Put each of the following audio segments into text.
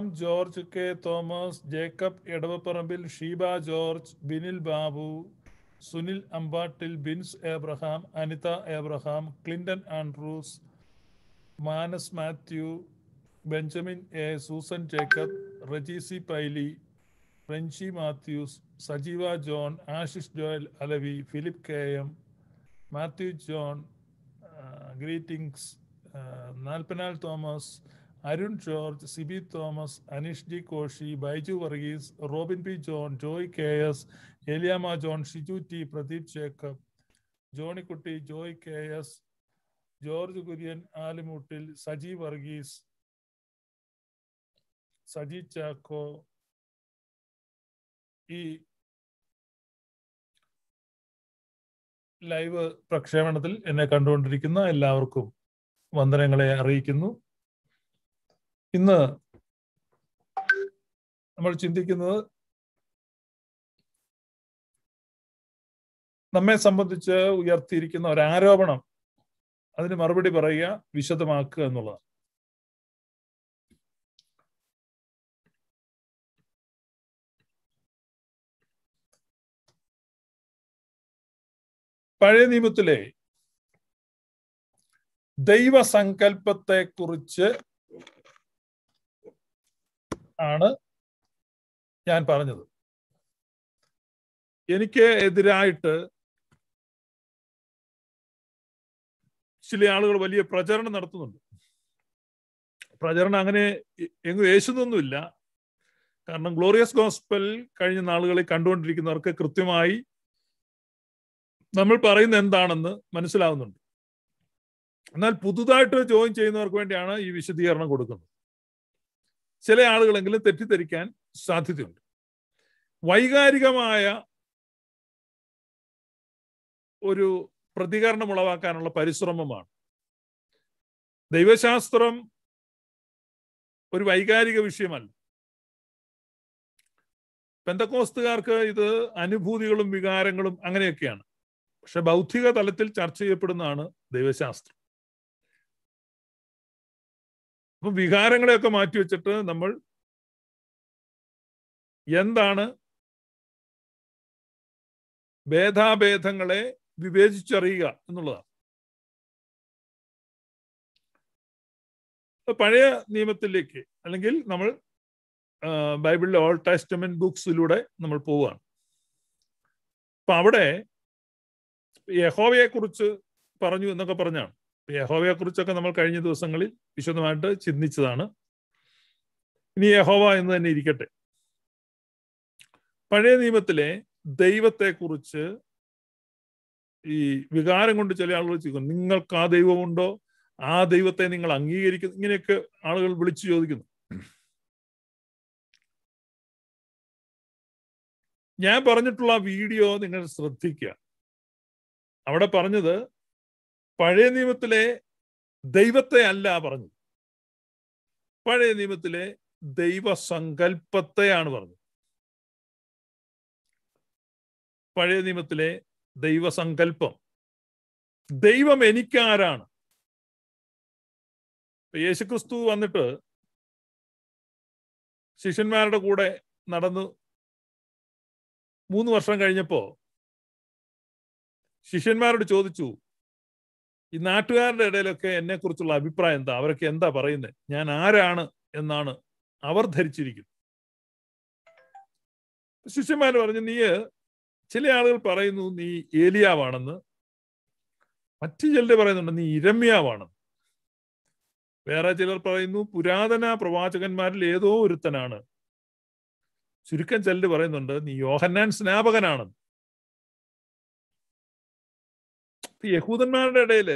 Tom George K Thomas Jacob Edavaparambil Sheeba George Binil Babu Sunil Ambattil Bins Abraham Anitha Abraham Clinton Andrews Manas Mathew Benjamin A Susan Jacob Rejeesi Paily Frenshi Mathews Sajeeva John Ashish Joel Alavi Philip K M Mathew John greetings നാൽപ്പനാൽ Thomas Arun George Siby Thomas Aneesh G Koshy Baiju Varghese Robin P John Joy K S Eliyamma John Shiju T Pradeep Jacob Johnykutty Joy K S George Kurian Alimoottil Saji Varghese Saji Chacko ഈ live പ്രക്ഷേപണത്തിൽ എന്നെ കണ്ടുകൊണ്ടിരിക്കുന്ന എല്ലാവർക്കും വന്ദനങ്ങളെ അറിയിക്കുന്നു ഇന്ന് നമ്മൾ ചിന്തിക്കുന്നത് നമ്മെ സംബന്ധിച്ച് ഉയർത്തിയിരിക്കുന്ന ഒരു ആരോപണം അതിന് മറുപടി പറയുക വിശദമാക്കുക എന്നുള്ളതാണ് പഴയ നിയമത്തിലെ കുറിച്ച് ആണ് ഞാൻ പറഞ്ഞത് എനിക്ക് എതിരായിട്ട് ചില ആളുകൾ വലിയ പ്രചരണം നടത്തുന്നുണ്ട് പ്രചരണം അങ്ങനെ എങ്ങും യേശുന്നൊന്നുമില്ല കാരണം ഗ്ലോറിയസ് ഗോസ്പൽ കഴിഞ്ഞ നാളുകളിൽ കണ്ടുകൊണ്ടിരിക്കുന്നവർക്ക് കൃത്യമായി നമ്മൾ പറയുന്ന എന്താണെന്ന് മനസ്സിലാവുന്നുണ്ട് എന്നാൽ പുതുതായിട്ട് ജോയിൻ ചെയ്യുന്നവർക്ക് വേണ്ടിയാണ് ഈ വിശദീകരണം കൊടുക്കുന്നത് ചില ആളുകളെങ്കിലും തെറ്റിദ്ധരിക്കാൻ സാധ്യതയുണ്ട് വൈകാരികമായ ഒരു പ്രതികരണം ഉളവാക്കാനുള്ള പരിശ്രമമാണ് ദൈവശാസ്ത്രം ഒരു വൈകാരിക വിഷയമല്ല പെന്തക്കോസ്തുകാർക്ക് ഇത് അനുഭൂതികളും വികാരങ്ങളും അങ്ങനെയൊക്കെയാണ് പക്ഷെ ബൗദ്ധിക തലത്തിൽ ചർച്ച ചെയ്യപ്പെടുന്നതാണ് ദൈവശാസ്ത്രം അപ്പൊ വികാരങ്ങളെയൊക്കെ മാറ്റിവെച്ചിട്ട് നമ്മൾ എന്താണ് ഭേദാഭേദങ്ങളെ വിവേചിച്ചറിയുക എന്നുള്ളതാണ് പഴയ നിയമത്തിലേക്ക് അല്ലെങ്കിൽ നമ്മൾ ബൈബിളിലെ ഓൾ ടെസ്റ്റമെന്റ് ബുക്സിലൂടെ നമ്മൾ പോവുകയാണ് അപ്പൊ അവിടെ യഹോവയെ കുറിച്ച് പറഞ്ഞു എന്നൊക്കെ പറഞ്ഞാണ് യഹോവയെ കുറിച്ചൊക്കെ നമ്മൾ കഴിഞ്ഞ ദിവസങ്ങളിൽ വിശദമായിട്ട് ചിന്തിച്ചതാണ് ഇനി യഹോവ എന്ന് തന്നെ ഇരിക്കട്ടെ പഴയ നിയമത്തിലെ ദൈവത്തെക്കുറിച്ച് ഈ വികാരം കൊണ്ട് ചില ആളുകൾ ചോദിക്കുന്നു നിങ്ങൾക്ക് ആ ദൈവമുണ്ടോ ആ ദൈവത്തെ നിങ്ങൾ അംഗീകരിക്കുന്നു ഇങ്ങനെയൊക്കെ ആളുകൾ വിളിച്ചു ചോദിക്കുന്നു ഞാൻ പറഞ്ഞിട്ടുള്ള വീഡിയോ നിങ്ങൾ ശ്രദ്ധിക്കുക അവിടെ പറഞ്ഞത് പഴയ നിയമത്തിലെ ദൈവത്തെ അല്ല പറഞ്ഞത് പഴയ നിയമത്തിലെ ദൈവസങ്കല്പത്തെയാണ് പറഞ്ഞത് പഴയ നിയമത്തിലെ ദൈവസങ്കല്പം ദൈവം എനിക്കാരാണ് യേശുക്രിസ്തു വന്നിട്ട് ശിഷ്യന്മാരുടെ കൂടെ നടന്നു മൂന്ന് വർഷം കഴിഞ്ഞപ്പോൾ ശിഷ്യന്മാരോട് ചോദിച്ചു ഈ നാട്ടുകാരുടെ ഇടയിലൊക്കെ എന്നെ കുറിച്ചുള്ള അഭിപ്രായം എന്താ അവരൊക്കെ എന്താ പറയുന്നത് ഞാൻ ആരാണ് എന്നാണ് അവർ ധരിച്ചിരിക്കുന്നത് ശിഷ്യന്മാർ പറഞ്ഞു നീ ചില ആളുകൾ പറയുന്നു നീ ഏലിയാവാണെന്ന് മറ്റു ചിലർ പറയുന്നുണ്ട് നീ ഇരമ്യാവാണെന്ന് വേറെ ചിലർ പറയുന്നു പുരാതന പ്രവാചകന്മാരിൽ ഏതോ ഒരുത്തനാണ് ചുരുക്കം ചിലർ പറയുന്നുണ്ട് നീ യോഹന്നാൻ സ്നാപകനാണെന്ന് യഹൂദന്മാരുടെ ഇടയിൽ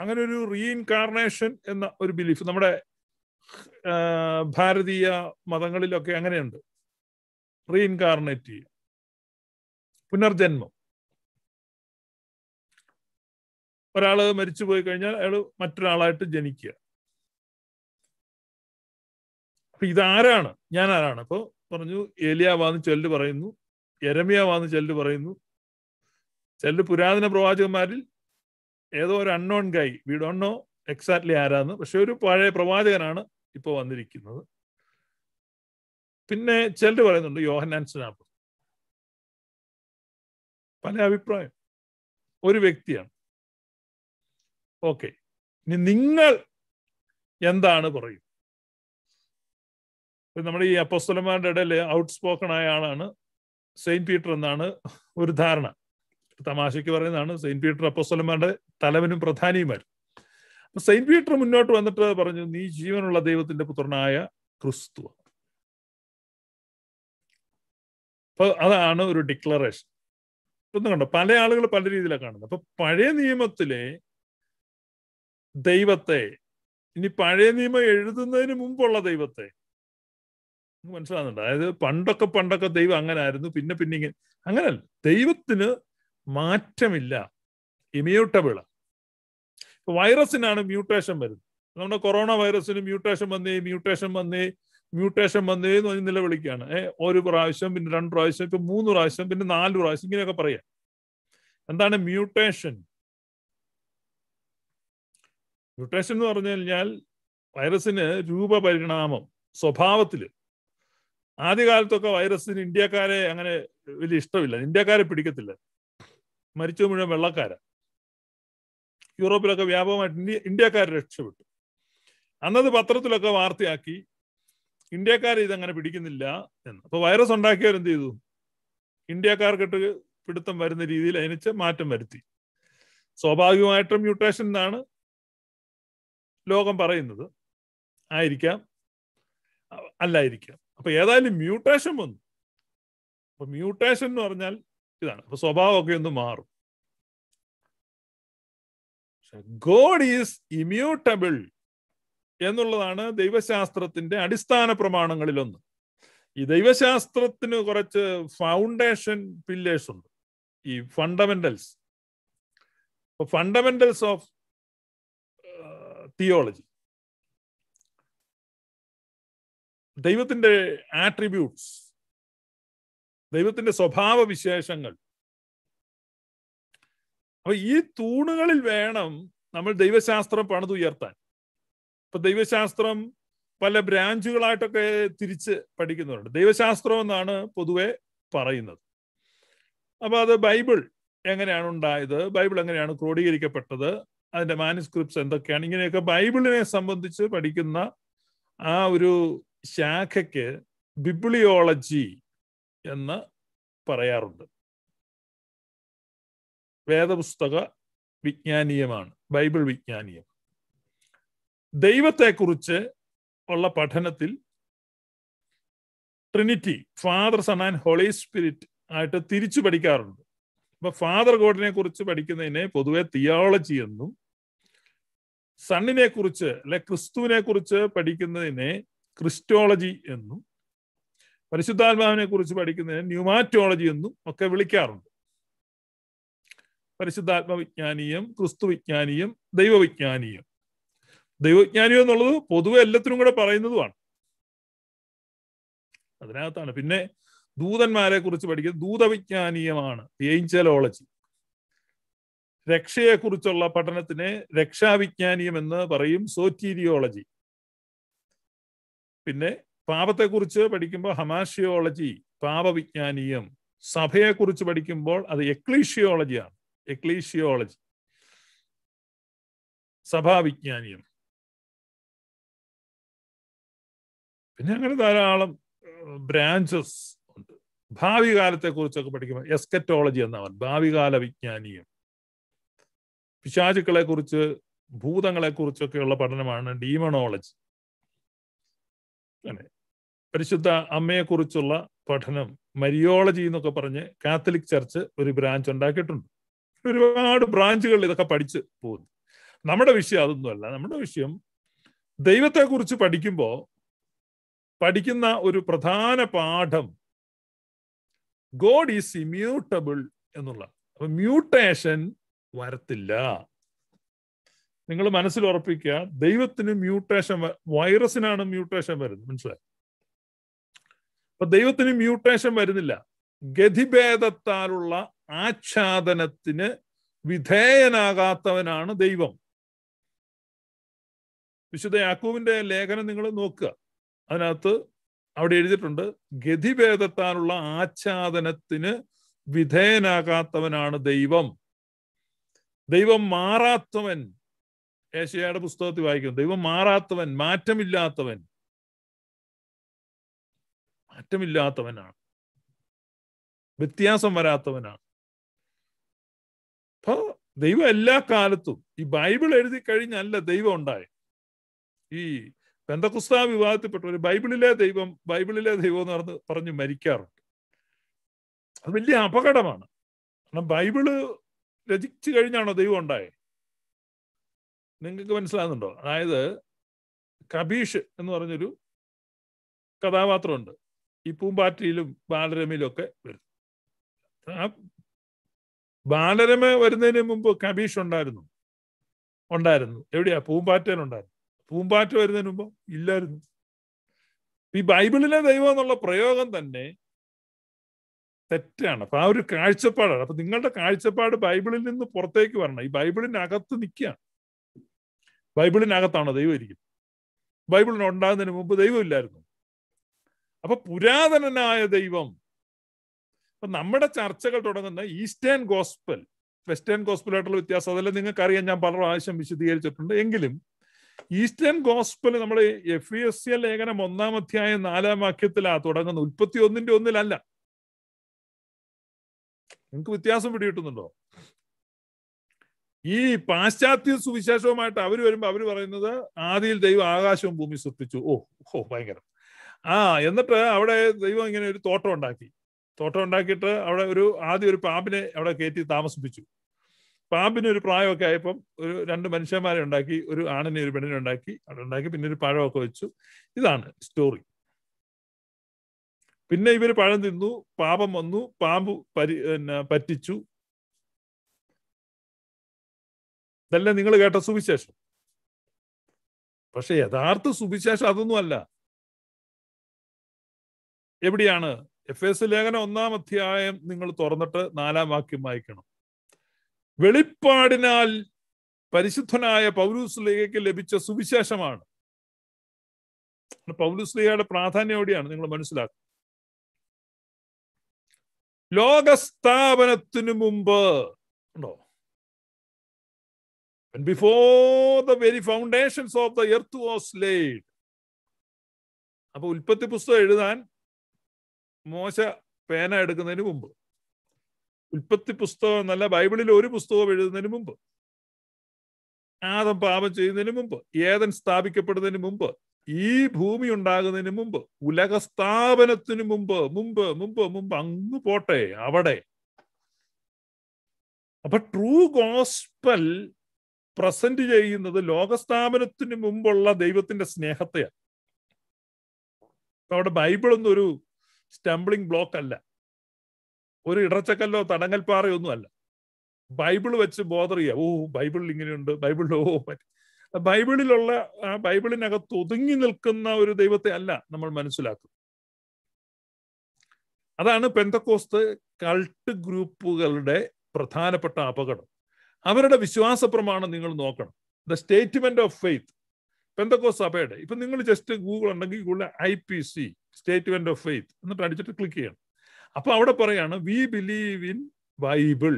അങ്ങനെ ഒരു റീഇൻകാർണേഷൻ എന്ന ഒരു ബിലീഫ് നമ്മുടെ ഭാരതീയ മതങ്ങളിലൊക്കെ അങ്ങനെയുണ്ട് റീഇൻകാർണേറ്റ് ചെയ്യുക പുനർജന്മം ഒരാള് മരിച്ചു പോയി കഴിഞ്ഞാൽ അയാൾ മറ്റൊരാളായിട്ട് ജനിക്കുക അപ്പൊ ഇതാരാണ് ഞാൻ ആരാണ് അപ്പോ പറഞ്ഞു ഏലിയാവാന്ന് ചൊല്ല് പറയുന്നു എരമിയാവാന്ന് ചൊല്ല് പറയുന്നു ചിലർ പുരാതന പ്രവാചകന്മാരിൽ ഏതോ ഒരു unknown guy we don't know exactly ആരാന്ന് പക്ഷെ ഒരു പഴയ പ്രവാചകനാണ് ഇപ്പോൾ വന്നിരിക്കുന്നത് പിന്നെ ചിലർ പറയുന്നുണ്ട് യോഹനാൻ സ്നാപ്പ് പല അഭിപ്രായം ഒരു വ്യക്തിയാണ് ഓക്കെ ഇനി നിങ്ങൾ എന്താണ് പറയും നമ്മുടെ ഈ അപ്പസ്തലന്മാരുടെ ഇടയിൽ ഔട്ട് സ്പോക്കൺ ആയ ആളാണ് സെയിന്റ് പീറ്റർ എന്നാണ് ഒരു ധാരണ തമാശയ്ക്ക് പറയുന്നതാണ് സെയിന്റ് പീറ്റർ അപ്പൊസ്വലന്മാരുടെ തലവനും പ്രധാനിയുമായിരുന്നു അപ്പൊ സെയിന്റ് പീറ്റർ മുന്നോട്ട് വന്നിട്ട് പറഞ്ഞു നീ ജീവനുള്ള ദൈവത്തിന്റെ പുത്രനായ ക്രിസ്തു അപ്പൊ അതാണ് ഒരു ഡിക്ലറേഷൻ ഒന്ന് കണ്ടോ പല ആളുകൾ പല രീതിയിലാണ് കാണുന്നത് അപ്പൊ പഴയ നിയമത്തിലെ ദൈവത്തെ ഇനി പഴയ നിയമം എഴുതുന്നതിന് മുമ്പുള്ള ദൈവത്തെ മനസ്സിലാകുന്നുണ്ട് അതായത് പണ്ടൊക്കെ പണ്ടൊക്കെ ദൈവം അങ്ങനെ ആയിരുന്നു പിന്നെ പിന്നെ ഇങ്ങനെ അങ്ങനല്ല ദൈവത്തിന് മാറ്റമില്ല ഇമ്യൂട്ടബിൾ വൈറസിനാണ് മ്യൂട്ടേഷൻ വരുന്നത് നമ്മുടെ കൊറോണ വൈറസിന് മ്യൂട്ടേഷൻ വന്നേ മ്യൂട്ടേഷൻ വന്നേ മ്യൂട്ടേഷൻ വന്നേ എന്ന് പറഞ്ഞ് നിലവിളിക്കുകയാണ് ഏഹ് ഒരു പ്രാവശ്യം പിന്നെ രണ്ട് പ്രാവശ്യം ഇപ്പൊ മൂന്ന് പ്രാവശ്യം പിന്നെ നാല് പ്രാവശ്യം ഇങ്ങനെയൊക്കെ പറയാം എന്താണ് മ്യൂട്ടേഷൻ മ്യൂട്ടേഷൻ എന്ന് പറഞ്ഞു കഴിഞ്ഞാൽ വൈറസിന് രൂപപരിണാമം സ്വഭാവത്തിൽ ആദ്യകാലത്തൊക്കെ വൈറസിന് ഇന്ത്യക്കാരെ അങ്ങനെ വലിയ ഇഷ്ടമില്ല ഇന്ത്യക്കാരെ പിടിക്കത്തില്ല മരിച്ചു മുഴുവൻ വെള്ളക്കാരാണ് യൂറോപ്പിലൊക്കെ വ്യാപകമായിട്ട് ഇന്ത്യ ഇന്ത്യക്കാർ രക്ഷപ്പെട്ടു അന്നത് പത്രത്തിലൊക്കെ വാർത്തയാക്കി ഇന്ത്യക്കാർ ഇതങ്ങനെ പിടിക്കുന്നില്ല എന്ന് അപ്പൊ വൈറസ് എന്ത് ചെയ്തു ഇന്ത്യക്കാർക്കിട്ട് പിടുത്തം വരുന്ന രീതിയിൽ അതിനിച്ച് മാറ്റം വരുത്തി സ്വാഭാവികമായിട്ടും മ്യൂട്ടേഷൻ എന്നാണ് ലോകം പറയുന്നത് ആയിരിക്കാം അല്ലായിരിക്കാം അപ്പൊ ഏതായാലും മ്യൂട്ടേഷൻ വന്നു അപ്പൊ മ്യൂട്ടേഷൻ എന്ന് പറഞ്ഞാൽ ഇതാണ് അപ്പൊ സ്വഭാവമൊക്കെ ഒന്ന് മാറും ഗോഡ് ഈസ് ഇമ്യൂട്ടബിൾ എന്നുള്ളതാണ് ദൈവശാസ്ത്രത്തിന്റെ അടിസ്ഥാന പ്രമാണങ്ങളിലൊന്ന് ഈ ദൈവശാസ്ത്രത്തിന് കുറച്ച് ഫൗണ്ടേഷൻ പില്ലേഴ്സ് ഉണ്ട് ഈ ഫണ്ടമെന്റൽസ് ഫണ്ടമെന്റൽസ് ഓഫ് തിയോളജി ദൈവത്തിന്റെ ആട്രിബ്യൂട്ട്സ് ദൈവത്തിന്റെ സ്വഭാവ വിശേഷങ്ങൾ അപ്പൊ ഈ തൂണുകളിൽ വേണം നമ്മൾ ദൈവശാസ്ത്രം പണിതുയർത്താൻ ഇപ്പൊ ദൈവശാസ്ത്രം പല ബ്രാഞ്ചുകളായിട്ടൊക്കെ തിരിച്ച് പഠിക്കുന്നുണ്ട് ദൈവശാസ്ത്രം എന്നാണ് പൊതുവെ പറയുന്നത് അപ്പൊ അത് ബൈബിൾ എങ്ങനെയാണ് ഉണ്ടായത് ബൈബിൾ എങ്ങനെയാണ് ക്രോഡീകരിക്കപ്പെട്ടത് അതിന്റെ മാനുസ്ക്രിപ്റ്റ്സ് എന്തൊക്കെയാണ് ഇങ്ങനെയൊക്കെ ബൈബിളിനെ സംബന്ധിച്ച് പഠിക്കുന്ന ആ ഒരു ശാഖയ്ക്ക് ബിബ്ലിയോളജി എന്ന് പറയാറുണ്ട് വേദപുസ്തക വിജ്ഞാനീയമാണ് ബൈബിൾ വിജ്ഞാനീയം ദൈവത്തെക്കുറിച്ച് ഉള്ള പഠനത്തിൽ Trinity Father Son and Holy Spirit ആയിട്ട് തിരിച്ചു പഠിക്കാറുണ്ട് അപ്പൊ ഫാദർ ഗോഡിനെ കുറിച്ച് പഠിക്കുന്നതിനെ പൊതുവെ തിയോളജി എന്നും സണ്ണിനെ കുറിച്ച് അല്ലെ ക്രിസ്തുവിനെ കുറിച്ച് പഠിക്കുന്നതിനെ ക്രിസ്റ്റോളജി എന്നും പരിശുദ്ധാത്മാവിനെ കുറിച്ച് പഠിക്കുന്നതിന് ന്യൂമാറ്റോളജി എന്നും ഒക്കെ വിളിക്കാറുണ്ട് പരിശുദ്ധാത്മവിജ്ഞാനീയം ക്രിസ്തു വിജ്ഞാനീയം ദൈവവിജ്ഞാനീയം ദൈവജ്ഞാനിയോ എന്നുള്ളത് പൊതുവെ എല്ലാത്തിനും കൂടെ പറയുന്നതുമാണ് അതിനകത്താണ് പിന്നെ ദൂതന്മാരെ കുറിച്ച് പഠിക്കുന്നത് ദൂതവിജ്ഞാനീയമാണ് ഏഞ്ചലോളജി രക്ഷയെക്കുറിച്ചുള്ള പഠനത്തിന് രക്ഷാവിജ്ഞാനീയം എന്ന് പറയും സോറ്റീരിയോളജി പിന്നെ പാപത്തെക്കുറിച്ച് പഠിക്കുമ്പോൾ ഹമാഷിയോളജി പാപവിജ്ഞാനീയം സഭയെക്കുറിച്ച് പഠിക്കുമ്പോൾ അത് എക്ലീഷിയോളജിയാണ് എക്ലീഷിയോളജി സഭാവിജ്ഞാനീയം പിന്നെ അങ്ങനെ ധാരാളം ബ്രാഞ്ചസ് ഉണ്ട് ഭാവി കാലത്തെ കുറിച്ചൊക്കെ പഠിക്കുമ്പോൾ എസ്കറ്റോളജി എന്നാവൻ ഭാവി കാല വിജ്ഞാനീയം പിശാചുക്കളെ കുറിച്ച് ഭൂതങ്ങളെ കുറിച്ചൊക്കെയുള്ള പഠനമാണ് ഡീമണോളജി അങ്ങനെ പരിശുദ്ധ അമ്മയെക്കുറിച്ചുള്ള പഠനം മരിയോളജി എന്നൊക്കെ പറഞ്ഞ് കാത്തലിക് ചർച്ച് ഒരു ബ്രാഞ്ച് ഉണ്ടാക്കിയിട്ടുണ്ട് ഒരുപാട് ബ്രാഞ്ചുകളിൽ ഇതൊക്കെ പഠിച്ച് പോകുന്നു നമ്മുടെ വിഷയം അതൊന്നുമല്ല നമ്മുടെ വിഷയം ദൈവത്തെക്കുറിച്ച് പഠിക്കുമ്പോൾ പഠിക്കുന്ന ഒരു പ്രധാന പാഠം ഗോഡ് ഈസ് ഇമ്യൂട്ടബിൾ എന്നുള്ള അപ്പൊ മ്യൂട്ടേഷൻ വരത്തില്ല നിങ്ങൾ മനസ്സിൽ ഉറപ്പിക്കുക ദൈവത്തിന് മ്യൂട്ടേഷൻ വൈറസിനാണ് മ്യൂട്ടേഷൻ വരുന്നത് മനസ്സിലായി അപ്പൊ ദൈവത്തിന് മ്യൂട്ടേഷൻ വരുന്നില്ല ഗതിഭേദത്താലുള്ള ആച്ഛാദനത്തിന് വിധേയനാകാത്തവനാണ് ദൈവം വിശുദ്ധ യാക്കൂവിന്റെ ലേഖനം നിങ്ങൾ നോക്കുക അതിനകത്ത് അവിടെ എഴുതിയിട്ടുണ്ട് ഗതിഭേദത്താലുള്ള ആച്ഛാദനത്തിന് വിധേയനാകാത്തവനാണ് ദൈവം ദൈവം മാറാത്തവൻ ഏഷ്യയുടെ പുസ്തകത്തിൽ വായിക്കുന്നു ദൈവം മാറാത്തവൻ മാറ്റമില്ലാത്തവൻ മാറ്റമില്ലാത്തവനാണ് വ്യത്യാസം വരാത്തവനാണ് അപ്പൊ ദൈവം എല്ലാ കാലത്തും ഈ ബൈബിൾ എഴുതി കഴിഞ്ഞല്ല ദൈവം ഉണ്ടായത് ഈ പെന്തകുസ്താ ഒരു ബൈബിളിലെ ദൈവം ബൈബിളിലെ ദൈവം എന്ന് പറഞ്ഞ് പറഞ്ഞ് മരിക്കാറുണ്ട് അത് വലിയ അപകടമാണ് കാരണം ബൈബിള് രചിച്ചു കഴിഞ്ഞാണോ ദൈവം ഉണ്ടായത് നിങ്ങൾക്ക് മനസ്സിലാകുന്നുണ്ടോ അതായത് കബീഷ് എന്ന് പറഞ്ഞൊരു കഥാപാത്രമുണ്ട് ഈ പൂമ്പാറ്റയിലും ഒക്കെ വരുന്നു ആ ബാലരമ വരുന്നതിന് മുമ്പ് കബീഷ് ഉണ്ടായിരുന്നു ഉണ്ടായിരുന്നു എവിടെയാ പൂമ്പാറ്റയിലുണ്ടായിരുന്നു പൂമ്പാറ്റ വരുന്നതിന് മുമ്പ് ഇല്ലായിരുന്നു ഈ ബൈബിളിലെ ദൈവം എന്നുള്ള പ്രയോഗം തന്നെ തെറ്റാണ് അപ്പൊ ആ ഒരു കാഴ്ചപ്പാടാണ് അപ്പൊ നിങ്ങളുടെ കാഴ്ചപ്പാട് ബൈബിളിൽ നിന്ന് പുറത്തേക്ക് വരണം ഈ ബൈബിളിനകത്ത് നിൽക്കുകയാണ് ബൈബിളിനകത്താണ് ദൈവം ഇരിക്കുന്നത് ബൈബിളിന് ഉണ്ടാകുന്നതിന് മുമ്പ് ദൈവം ഇല്ലായിരുന്നു അപ്പൊ പുരാതനനായ ദൈവം അപ്പൊ നമ്മുടെ ചർച്ചകൾ തുടങ്ങുന്ന ഈസ്റ്റേൺ ഗോസ്പൽ വെസ്റ്റേൺ ഗോസ്പലായിട്ടുള്ള വ്യത്യാസം അതെല്ലാം നിങ്ങൾക്ക് അറിയാൻ ഞാൻ പല പ്രാവശ്യം വിശദീകരിച്ചിട്ടുണ്ട് എങ്കിലും ഈസ്റ്റേൺ ഗോസ്പൽ നമ്മൾ എഫ് ഇ എസ് സി ലേഖനം ഒന്നാം അധ്യായം നാലാം വാക്യത്തിലാ തുടങ്ങുന്നത് ഉൽപ്പത്തി ഒന്നിന്റെ ഒന്നിലല്ല നിങ്ങൾക്ക് വ്യത്യാസം പിടികിട്ടുന്നുണ്ടോ ഈ പാശ്ചാത്യ സുവിശേഷവുമായിട്ട് അവർ വരുമ്പോൾ അവർ പറയുന്നത് ആദിയിൽ ദൈവം ആകാശവും ഭൂമി സൃഷ്ടിച്ചു ഓ ഓ ഭയങ്കരം ആ എന്നിട്ട് അവിടെ ദൈവം ഇങ്ങനെ ഒരു തോട്ടം ഉണ്ടാക്കി തോട്ടം ഉണ്ടാക്കിയിട്ട് അവിടെ ഒരു ആദ്യം ഒരു പാമ്പിനെ അവിടെ കയറ്റി താമസിപ്പിച്ചു പാമ്പിന് ഒരു പ്രായമൊക്കെ ആയപ്പം ഒരു രണ്ട് മനുഷ്യന്മാരെ ഉണ്ടാക്കി ഒരു ആണിനെ ഒരു പെണ്ണിനെ ഉണ്ടാക്കി അവിടെ ഉണ്ടാക്കി പിന്നെ ഒരു പഴമൊക്കെ വെച്ചു ഇതാണ് സ്റ്റോറി പിന്നെ ഇവർ പഴം തിന്നു പാപം വന്നു പാമ്പ് പരി പറ്റിച്ചു ഇതല്ല നിങ്ങൾ കേട്ട സുവിശേഷം പക്ഷെ യഥാർത്ഥ സുവിശേഷം അതൊന്നും അല്ല എവിടെയാണ് എഫ് എസ് ലേഖനം ഒന്നാം അധ്യായം നിങ്ങൾ തുറന്നിട്ട് നാലാം വാക്യം വായിക്കണം വെളിപ്പാടിനാൽ പരിശുദ്ധനായ പൗലൂസ് ലേഖയ്ക്ക് ലഭിച്ച സുവിശേഷമാണ് പൗലൂസ് ലേഖയുടെ പ്രാധാന്യം എവിടെയാണ് നിങ്ങൾ മനസ്സിലാക്കുക ലോകസ്ഥാപനത്തിനു മുമ്പ് ഉണ്ടോ before the very foundations of the earth was laid അപ്പൊ ഉൽപ്പത്തി പുസ്തകം എഴുതാൻ മോശ പേന എടുക്കുന്നതിന് മുമ്പ് ഉൽപ്പത്തി പുസ്തകം നല്ല ബൈബിളിൽ ഒരു പുസ്തകം എഴുതുന്നതിന് മുമ്പ് ആദം പാപം ചെയ്യുന്നതിന് മുമ്പ് ഏതൻ സ്ഥാപിക്കപ്പെടുന്നതിന് മുമ്പ് ഈ ഭൂമി ഉണ്ടാകുന്നതിന് മുമ്പ് ഉലക സ്ഥാപനത്തിന് മുമ്പ് മുമ്പ് മുമ്പ് മുമ്പ് അങ്ങ് പോട്ടെ അവിടെ അപ്പൊ ട്രൂ ഗോസ്പൽ പ്രസന്റ് ചെയ്യുന്നത് ലോകസ്ഥാപനത്തിന് മുമ്പുള്ള ദൈവത്തിന്റെ സ്നേഹത്തെയാണ് അവിടെ ബൈബിൾ എന്നൊരു സ്റ്റംബ്ലിംഗ് ബ്ലോക്ക് അല്ല ഒരു ഇടച്ചക്കല്ലോ തടങ്ങൽപ്പാറയോ അല്ല ബൈബിൾ വെച്ച് ബോധർ ചെയ്യുക ഓ ബൈബിളിൽ ഇങ്ങനെയുണ്ട് ബൈബിളിൽ ഓ പറ്റും ബൈബിളിലുള്ള ആ ബൈബിളിനകത്ത് ഒതുങ്ങി നിൽക്കുന്ന ഒരു ദൈവത്തെ അല്ല നമ്മൾ മനസ്സിലാക്കും അതാണ് പെന്തക്കോസ്ത് കൾട്ട് ഗ്രൂപ്പുകളുടെ പ്രധാനപ്പെട്ട അപകടം അവരുടെ വിശ്വാസ പ്രമാണം നിങ്ങൾ നോക്കണം ദ സ്റ്റേറ്റ്മെന്റ് ഓഫ് ഫെയ്ത്ത് പെന്തക്കോ സഭയുടെ ഇപ്പൊ നിങ്ങൾ ജസ്റ്റ് ഗൂഗിൾ ഉണ്ടെങ്കിൽ Google I P C statement of faith എന്നിട്ട് അടിച്ചിട്ട് ക്ലിക്ക് ചെയ്യണം അപ്പൊ അവിടെ പറയാണ് we believe in Bible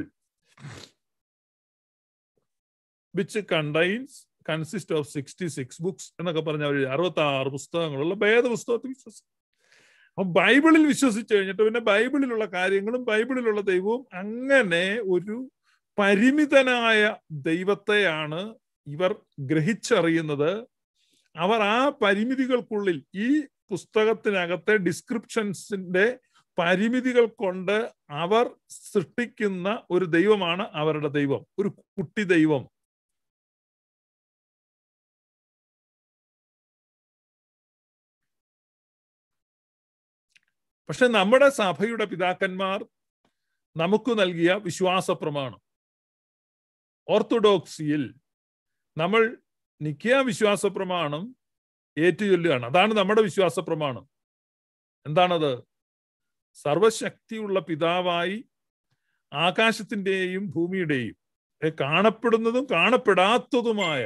which contains consist of sixty six books എന്നൊക്കെ പറഞ്ഞ അവർ അറുപത്തി ആറ് പുസ്തകങ്ങളുള്ള ഭേദപുസ്തകത്തിൽ വിശ്വസിക്കും അപ്പൊ ബൈബിളിൽ വിശ്വസിച്ചു കഴിഞ്ഞിട്ട് പിന്നെ ബൈബിളിലുള്ള കാര്യങ്ങളും ബൈബിളിലുള്ള ദൈവവും അങ്ങനെ ഒരു പരിമിതനായ ദൈവത്തെയാണ് ഇവർ ഗ്രഹിച്ചറിയുന്നത് അവർ ആ പരിമിതികൾക്കുള്ളിൽ ഈ പുസ്തകത്തിനകത്തെ ഡിസ്ക്രിപ്ഷൻസിന്റെ പരിമിതികൾ കൊണ്ട് അവർ സൃഷ്ടിക്കുന്ന ഒരു ദൈവമാണ് അവരുടെ ദൈവം ഒരു കുട്ടി ദൈവം പക്ഷെ നമ്മുടെ സഭയുടെ പിതാക്കന്മാർ നമുക്ക് നൽകിയ വിശ്വാസ പ്രമാണം ഓർത്തഡോക്സിയിൽ നമ്മൾ നിക്കിയ വിശ്വാസ പ്രമാണം ഏറ്റുചൊല്ലുകയാണ് അതാണ് നമ്മുടെ വിശ്വാസ പ്രമാണം എന്താണത് സർവശക്തിയുള്ള പിതാവായി ആകാശത്തിൻ്റെയും ഭൂമിയുടെയും കാണപ്പെടുന്നതും കാണപ്പെടാത്തതുമായ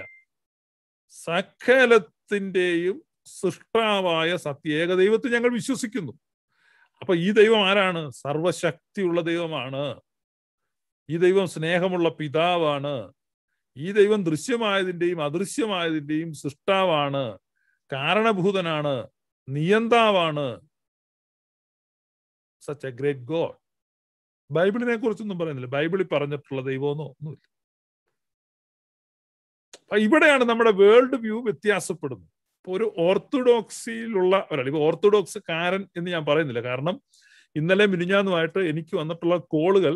സകലത്തിൻ്റെയും സൃഷ്ടാവായ സത്യേക ദൈവത്തെ ഞങ്ങൾ വിശ്വസിക്കുന്നു അപ്പൊ ഈ ദൈവം ആരാണ് സർവശക്തിയുള്ള ദൈവമാണ് ഈ ദൈവം സ്നേഹമുള്ള പിതാവാണ് ഈ ദൈവം ദൃശ്യമായതിൻ്റെയും അദൃശ്യമായതിൻ്റെയും സൃഷ്ടാവാണ് കാരണഭൂതനാണ് നിയന്താവാണ് സച്ച് എ ഗ്രേറ്റ് ഗോഡ് ബൈബിളിനെ കുറിച്ചൊന്നും പറയുന്നില്ല ബൈബിളിൽ പറഞ്ഞിട്ടുള്ള ദൈവമൊന്നും ഒന്നുമില്ല ഇവിടെയാണ് നമ്മുടെ വേൾഡ് വ്യൂ വ്യത്യാസപ്പെടുന്നത് ഇപ്പൊ ഒരു ഓർത്തഡോക്സിയിലുള്ള ഒരാൾ ഇപ്പൊ ഓർത്തഡോക്സ് കാരൻ എന്ന് ഞാൻ പറയുന്നില്ല കാരണം ഇന്നലെ മിനിഞ്ഞാന്നുമായിട്ട് എനിക്ക് വന്നിട്ടുള്ള കോളുകൾ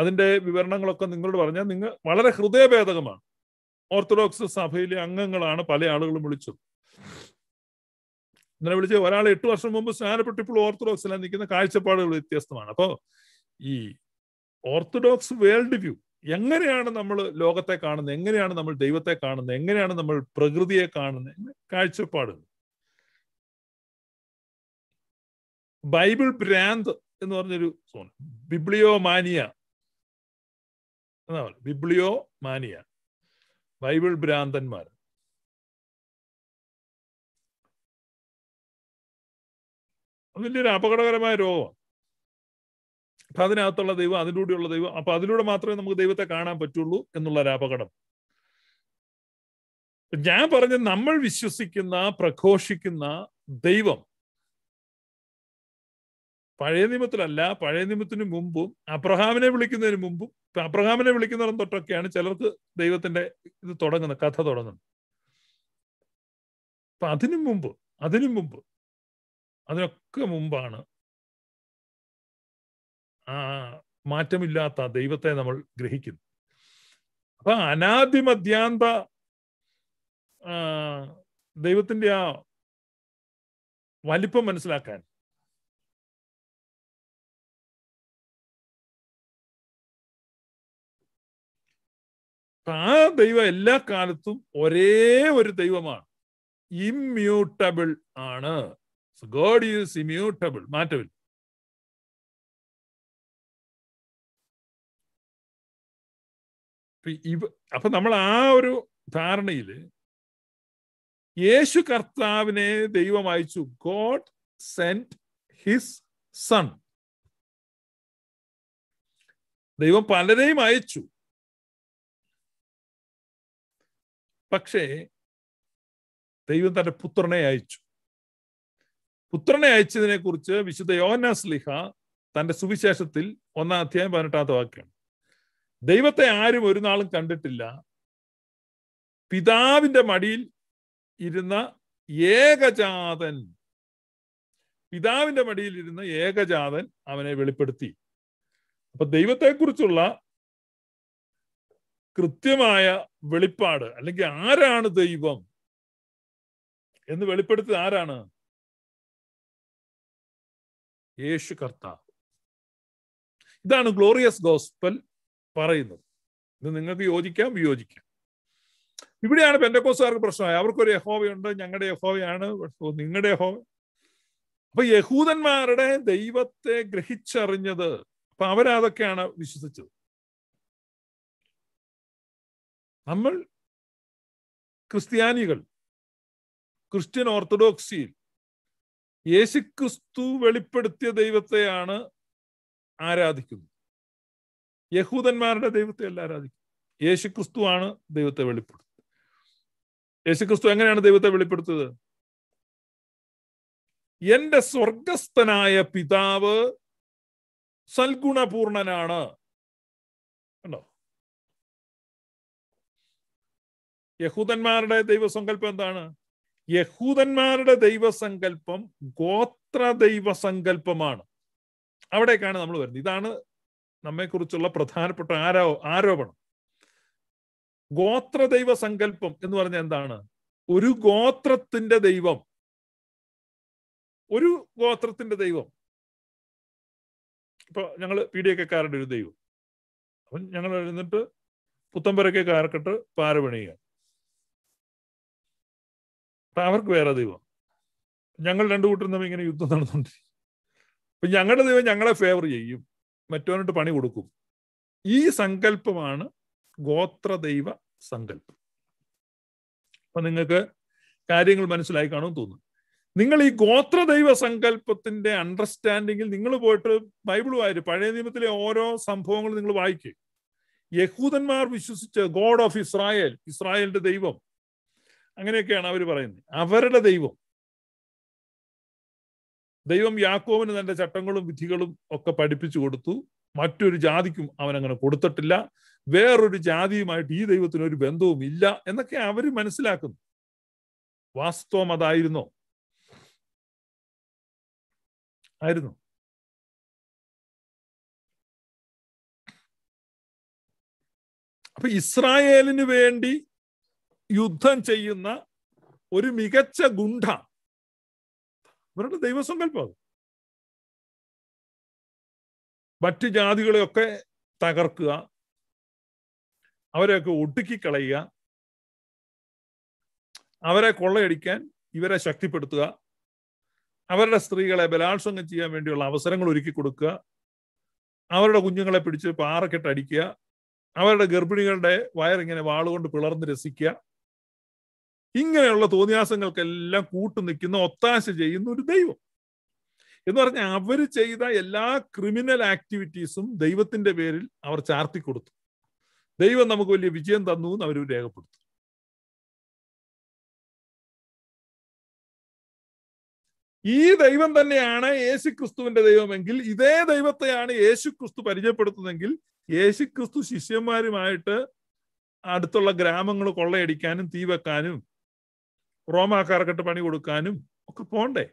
അതിന്റെ വിവരണങ്ങളൊക്കെ നിങ്ങളോട് പറഞ്ഞാൽ നിങ്ങൾ വളരെ ഹൃദയഭേദകമാണ് ഓർത്തഡോക്സ് സഭയിലെ അംഗങ്ങളാണ് പല ആളുകളും വിളിച്ചത് ഇങ്ങനെ വിളിച്ച് ഒരാൾ എട്ട് വർഷം മുമ്പ് സ്നാനപ്പെട്ട് ഇപ്പോൾ ഓർത്തഡോക്സിലാണ് നിൽക്കുന്ന കാഴ്ചപ്പാടുകൾ വ്യത്യസ്തമാണ് അപ്പോൾ ഈ ഓർത്തഡോക്സ് വേൾഡ് വ്യൂ എങ്ങനെയാണ് നമ്മൾ ലോകത്തെ കാണുന്നത് എങ്ങനെയാണ് നമ്മൾ ദൈവത്തെ കാണുന്നത് എങ്ങനെയാണ് നമ്മൾ പ്രകൃതിയെ കാണുന്നത് കാഴ്ചപ്പാടുകൾ ബൈബിൾ ഭ്രാന്ത് എന്ന് പറഞ്ഞൊരു സോൺ ബിബ്ലിയോമാനിയ എന്നാ പറയുക ബിബ്ലിയോ മാനിയ ബൈബിൾ ഭ്രാന്തന്മാർ വലിയൊരു അപകടകരമായ രോഗമാണ് അപ്പൊ അതിനകത്തുള്ള ദൈവം അതിലൂടെയുള്ള ദൈവം അപ്പൊ അതിലൂടെ മാത്രമേ നമുക്ക് ദൈവത്തെ കാണാൻ പറ്റുള്ളൂ എന്നുള്ള ഒരു അപകടം ഞാൻ പറഞ്ഞ നമ്മൾ വിശ്വസിക്കുന്ന പ്രഘോഷിക്കുന്ന ദൈവം പഴയ നിയമത്തിലല്ല പഴയ നിയമത്തിന് മുമ്പും അബ്രഹാമിനെ വിളിക്കുന്നതിന് മുമ്പും അബ്രഹാമിനെ വിളിക്കുന്നവരും തൊട്ടൊക്കെയാണ് ചിലർക്ക് ദൈവത്തിന്റെ ഇത് തുടങ്ങുന്നത് കഥ തുടങ്ങുന്നത് അപ്പൊ അതിനു മുമ്പ് അതിനു മുമ്പ് അതിനൊക്കെ മുമ്പാണ് ആ മാറ്റമില്ലാത്ത ദൈവത്തെ നമ്മൾ ഗ്രഹിക്കുന്നു അപ്പൊ അനാദിമധ്യാന്ത ദൈവത്തിന്റെ ആ വലിപ്പം മനസ്സിലാക്കാൻ ആ ദൈവം എല്ലാ കാലത്തും ഒരേ ഒരു ദൈവമാണ് ഇമ്മ്യൂട്ടബിൾ ആണ് ഗോഡ് ഈസ് ഇമ്മ്യൂട്ടബിൾ മാറ്റവിൽ ഇവ അപ്പൊ നമ്മൾ ആ ഒരു ധാരണയില് യേശു കർത്താവിനെ ദൈവം അയച്ചു ഗോഡ് സെന്റ് ഹിസ് സൺ ദൈവം പലരെയും അയച്ചു പക്ഷേ ദൈവം തന്റെ പുത്രനെ അയച്ചു പുത്രനെ അയച്ചതിനെ കുറിച്ച് വിശുദ്ധ യോഹന്നാസ്ലിഹ തന്റെ സുവിശേഷത്തിൽ ഒന്നാം അധ്യായം പതിനെട്ടാമത്തെ വാക്യം ദൈവത്തെ ആരും ഒരു നാളും കണ്ടിട്ടില്ല പിതാവിന്റെ മടിയിൽ ഇരുന്ന ഏകജാതൻ പിതാവിന്റെ മടിയിൽ ഇരുന്ന ഏകജാതൻ അവനെ വെളിപ്പെടുത്തി അപ്പൊ ദൈവത്തെക്കുറിച്ചുള്ള കൃത്യമായ വെളിപ്പാട് അല്ലെങ്കിൽ ആരാണ് ദൈവം എന്ന് വെളിപ്പെടുത്തിയത് ആരാണ് യേശു കർത്താവ് ഇതാണ് ഗ്ലോറിയസ് ഗോസ്പൽ പറയുന്നത് ഇത് നിങ്ങൾക്ക് യോജിക്കാം വിയോജിക്കാം ഇവിടെയാണ് പെൻഡക്കോസുകാർക്ക് പ്രശ്നമായി അവർക്കൊരു യഹോവയുണ്ട് ഞങ്ങളുടെ യഹോവയാണ് നിങ്ങളുടെ യഹോവ അപ്പൊ യഹൂദന്മാരുടെ ദൈവത്തെ ഗ്രഹിച്ചറിഞ്ഞത് അപ്പൊ അവരതൊക്കെയാണ് വിശ്വസിച്ചത് നമ്മൾ ക്രിസ്ത്യാനികൾ ക്രിസ്ത്യൻ ഓർത്തഡോക്സിയിൽ യേശുക്രിസ്തു വെളിപ്പെടുത്തിയ ദൈവത്തെയാണ് ആരാധിക്കുന്നത് യഹൂദന്മാരുടെ ദൈവത്തെ അല്ല ആരാധിക്കുന്നത് യേശുക്രിസ്തു ആണ് ദൈവത്തെ വെളിപ്പെടുത്തുന്നത് യേശുക്രിസ്തു എങ്ങനെയാണ് ദൈവത്തെ വെളിപ്പെടുത്തത് എന്റെ സ്വർഗസ്ഥനായ പിതാവ് സൽഗുണപൂർണനാണ് യഹൂദന്മാരുടെ ദൈവസങ്കല്പം എന്താണ് യഹൂദന്മാരുടെ ദൈവസങ്കല്പം ഗോത്ര ദൈവസങ്കല്പമാണ് അവിടേക്കാണ് നമ്മൾ വരുന്നത് ഇതാണ് നമ്മെക്കുറിച്ചുള്ള പ്രധാനപ്പെട്ട ആരോ ആരോപണം ഗോത്ര ദൈവസങ്കല്പം എന്ന് പറഞ്ഞ എന്താണ് ഒരു ഗോത്രത്തിന്റെ ദൈവം ഒരു ഗോത്രത്തിന്റെ ദൈവം ഇപ്പൊ ഞങ്ങൾ പി ഡി ഒക്കെ കാരുടെ ഒരു ദൈവം അപ്പം ഞങ്ങൾ എഴുന്നിട്ട് പുത്തമ്പരക്കെ കാർക്കിട്ട് പാരപണിയുക അപ്പം അവർക്ക് വേറെ ദൈവം ഞങ്ങൾ രണ്ടു കൂട്ടരും തമ്മിൽ ഇങ്ങനെ യുദ്ധം നടന്നുകൊണ്ടിരിക്കും അപ്പൊ ഞങ്ങളുടെ ദൈവം ഞങ്ങളെ ഫേവർ ചെയ്യും മറ്റവനോട്ട് പണി കൊടുക്കും ഈ സങ്കല്പമാണ് ഗോത്രദൈവ സങ്കല്പം അപ്പൊ നിങ്ങൾക്ക് കാര്യങ്ങൾ മനസ്സിലായി കാണുമെന്ന് തോന്നുന്നു നിങ്ങൾ ഈ ഗോത്രദൈവ സങ്കല്പത്തിന്റെ അണ്ടർസ്റ്റാൻഡിങ്ങിൽ നിങ്ങൾ പോയിട്ട് ബൈബിൾ വായിരുന്നു പഴയ നിയമത്തിലെ ഓരോ സംഭവങ്ങളും നിങ്ങൾ വായിക്കുക യഹൂദന്മാർ വിശ്വസിച്ച ഗോഡ് ഓഫ് ഇസ്രായേൽ ഇസ്രായേലിന്റെ ദൈവം അങ്ങനെയൊക്കെയാണ് അവർ പറയുന്നത് അവരുടെ ദൈവം ദൈവം യാക്കോവിന് തന്റെ ചട്ടങ്ങളും വിധികളും ഒക്കെ പഠിപ്പിച്ചു കൊടുത്തു മറ്റൊരു ജാതിക്കും അവൻ അങ്ങനെ കൊടുത്തിട്ടില്ല വേറൊരു ജാതിയുമായിട്ട് ഈ ദൈവത്തിന് ഒരു ബന്ധവും ഇല്ല എന്നൊക്കെ അവർ മനസ്സിലാക്കുന്നു വാസ്തവം അതായിരുന്നോ ആയിരുന്നു അപ്പൊ ഇസ്രായേലിന് വേണ്ടി യുദ്ധം ചെയ്യുന്ന ഒരു മികച്ച ഗുണ്ട അവരുടെ ദൈവസങ്കല്പം മറ്റു ജാതികളെയൊക്കെ തകർക്കുക അവരെയൊക്കെ ഒടുക്കിക്കളയുക അവരെ കൊള്ളയടിക്കാൻ ഇവരെ ശക്തിപ്പെടുത്തുക അവരുടെ സ്ത്രീകളെ ബലാത്സംഗം ചെയ്യാൻ വേണ്ടിയുള്ള അവസരങ്ങൾ ഒരുക്കി കൊടുക്കുക അവരുടെ കുഞ്ഞുങ്ങളെ പിടിച്ച് പാറക്കെട്ടടിക്കുക അവരുടെ ഗർഭിണികളുടെ വയറിങ്ങനെ വാളുകൊണ്ട് പിളർന്ന് രസിക്കുക ഇങ്ങനെയുള്ള തോന്നിയാസങ്ങൾക്കെല്ലാം കൂട്ടുനിൽക്കുന്ന ഒത്താശ ചെയ്യുന്ന ഒരു ദൈവം എന്ന് പറഞ്ഞാൽ അവർ ചെയ്ത എല്ലാ ക്രിമിനൽ ആക്ടിവിറ്റീസും ദൈവത്തിന്റെ പേരിൽ അവർ ചാർത്തി കൊടുത്തു ദൈവം നമുക്ക് വലിയ വിജയം തന്നു എന്ന് അവർ രേഖപ്പെടുത്തു ഈ ദൈവം തന്നെയാണ് യേശു ക്രിസ്തുവിന്റെ ദൈവമെങ്കിൽ ഇതേ ദൈവത്തെയാണ് യേശു ക്രിസ്തു പരിചയപ്പെടുത്തുന്നതെങ്കിൽ യേശു ക്രിസ്തു ശിഷ്യന്മാരുമായിട്ട് അടുത്തുള്ള ഗ്രാമങ്ങൾ കൊള്ളയടിക്കാനും തീ വെക്കാനും റോമാക്കാർക്കിട്ട് പണി കൊടുക്കാനും ഒക്കെ പോണ്ടേ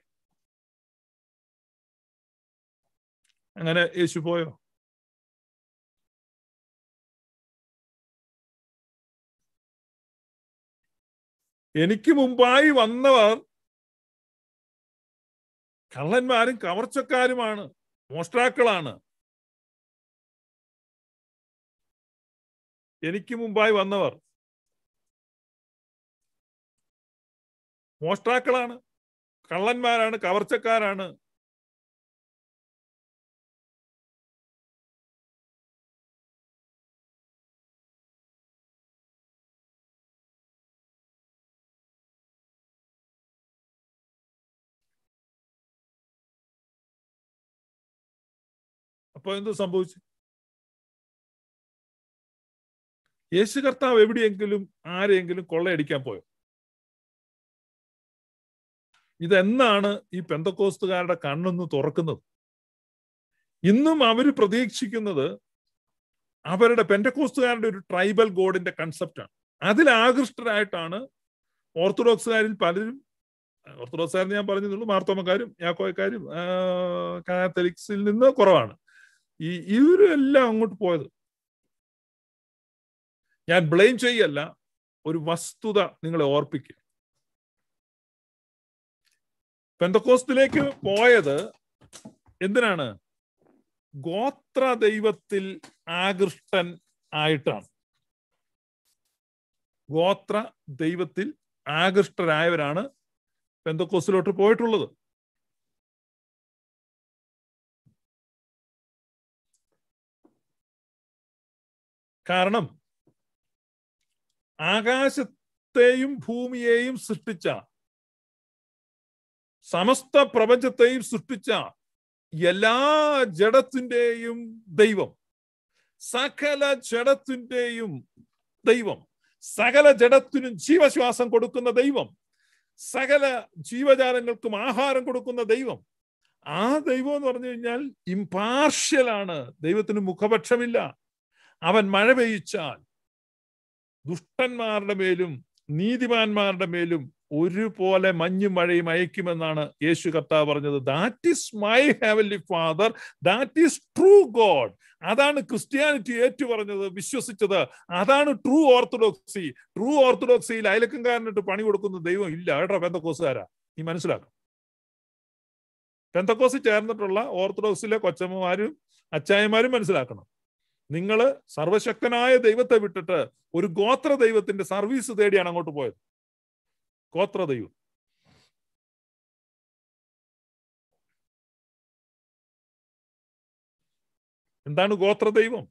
അങ്ങനെ യേശു പോയോ എനിക്ക് മുമ്പായി വന്നവർ കള്ളന്മാരും കവർച്ചക്കാരുമാണ് മോഷ്ടാക്കളാണ് എനിക്ക് മുമ്പായി വന്നവർ മോഷ്ടാക്കളാണ് കള്ളന്മാരാണ് കവർച്ചക്കാരാണ് അപ്പോൾ എന്ത് സംഭവിച്ചു യേശു കർത്താവ് എവിടെയെങ്കിലും ആരെയെങ്കിലും കൊള്ളയടിക്കാൻ പോയോ ഇതെന്നാണ് ഈ പെന്തക്കോസ്തുകാരുടെ കണ്ണൊന്ന് തുറക്കുന്നത് ഇന്നും അവർ പ്രതീക്ഷിക്കുന്നത് അവരുടെ പെന്റക്കോസ്തുകാരുടെ ഒരു ട്രൈബൽ ഗോഡിന്റെ കൺസെപ്റ്റാണ് അതിൽ ആകൃഷ്ടരായിട്ടാണ് ഓർത്തഡോക്സുകാരിൽ പലരും ഓർത്തഡോക്സുകാരിൽ ഞാൻ പറഞ്ഞതുള്ളൂ മാർത്തോമക്കാരും യാക്കോയക്കാരും കാത്തലിക്സിൽ നിന്ന് കുറവാണ് ഈ ഇവരെല്ലാം അങ്ങോട്ട് പോയത് ഞാൻ ബ്ലെയിം ചെയ്യല്ല ഒരു വസ്തുത നിങ്ങളെ ഓർപ്പിക്കുക പെന്തക്കോസ്റ്റിലേക്ക് പോയത് എന്തിനാണ് ഗോത്ര ദൈവത്തിൽ ആകൃഷ്ടൻ ആയിട്ടാണ് ഗോത്ര ദൈവത്തിൽ ആകൃഷ്ടരായവരാണ് പെന്തക്കോസിലോട്ട് പോയിട്ടുള്ളത് കാരണം ആകാശത്തെയും ഭൂമിയെയും സൃഷ്ടിച്ച സമസ്ത പ്രപഞ്ചത്തെയും സൃഷ്ടിച്ച എല്ലാ ജഡത്തിൻ്റെയും ദൈവം സകല ജഡത്തിൻ്റെയും ദൈവം സകല ജഡത്തിനും ജീവശ്വാസം കൊടുക്കുന്ന ദൈവം സകല ജീവജാലങ്ങൾക്കും ആഹാരം കൊടുക്കുന്ന ദൈവം ആ ദൈവം എന്ന് പറഞ്ഞു കഴിഞ്ഞാൽ ആണ് ദൈവത്തിന് മുഖപക്ഷമില്ല അവൻ മഴ പെയ്യിച്ചാൽ ദുഷ്ടന്മാരുടെ മേലും നീതിമാന്മാരുടെ മേലും ഒരുപോലെ മഞ്ഞും മഴയും അയക്കുമെന്നാണ് യേശു കർത്താവ് പറഞ്ഞത് that is my heavenly Father that is true God അതാണ് ക്രിസ്ത്യാനിറ്റി ഏറ്റു പറഞ്ഞത് വിശ്വസിച്ചത് അതാണ് ട്രൂ ഓർത്തഡോക്സി ട്രൂ ഓർത്തഡോക്സിയിൽ അയലക്കംകാരനിട്ട് പണി കൊടുക്കുന്ന ദൈവം ഇല്ല കേട്ടോ പെന്തക്കോസുകാരാ നീ മനസ്സിലാക്കും പെന്തക്കോസ് ചേർന്നിട്ടുള്ള ഓർത്തഡോക്സിലെ കൊച്ചമ്മമാരും അച്ചായമാരും മനസ്സിലാക്കണം നിങ്ങൾ സർവശക്തനായ ദൈവത്തെ വിട്ടിട്ട് ഒരു ഗോത്ര ദൈവത്തിന്റെ സർവീസ് തേടിയാണ് അങ്ങോട്ട് പോയത് ഗോത്രദൈവം എന്താണ് ഗോത്രദൈവം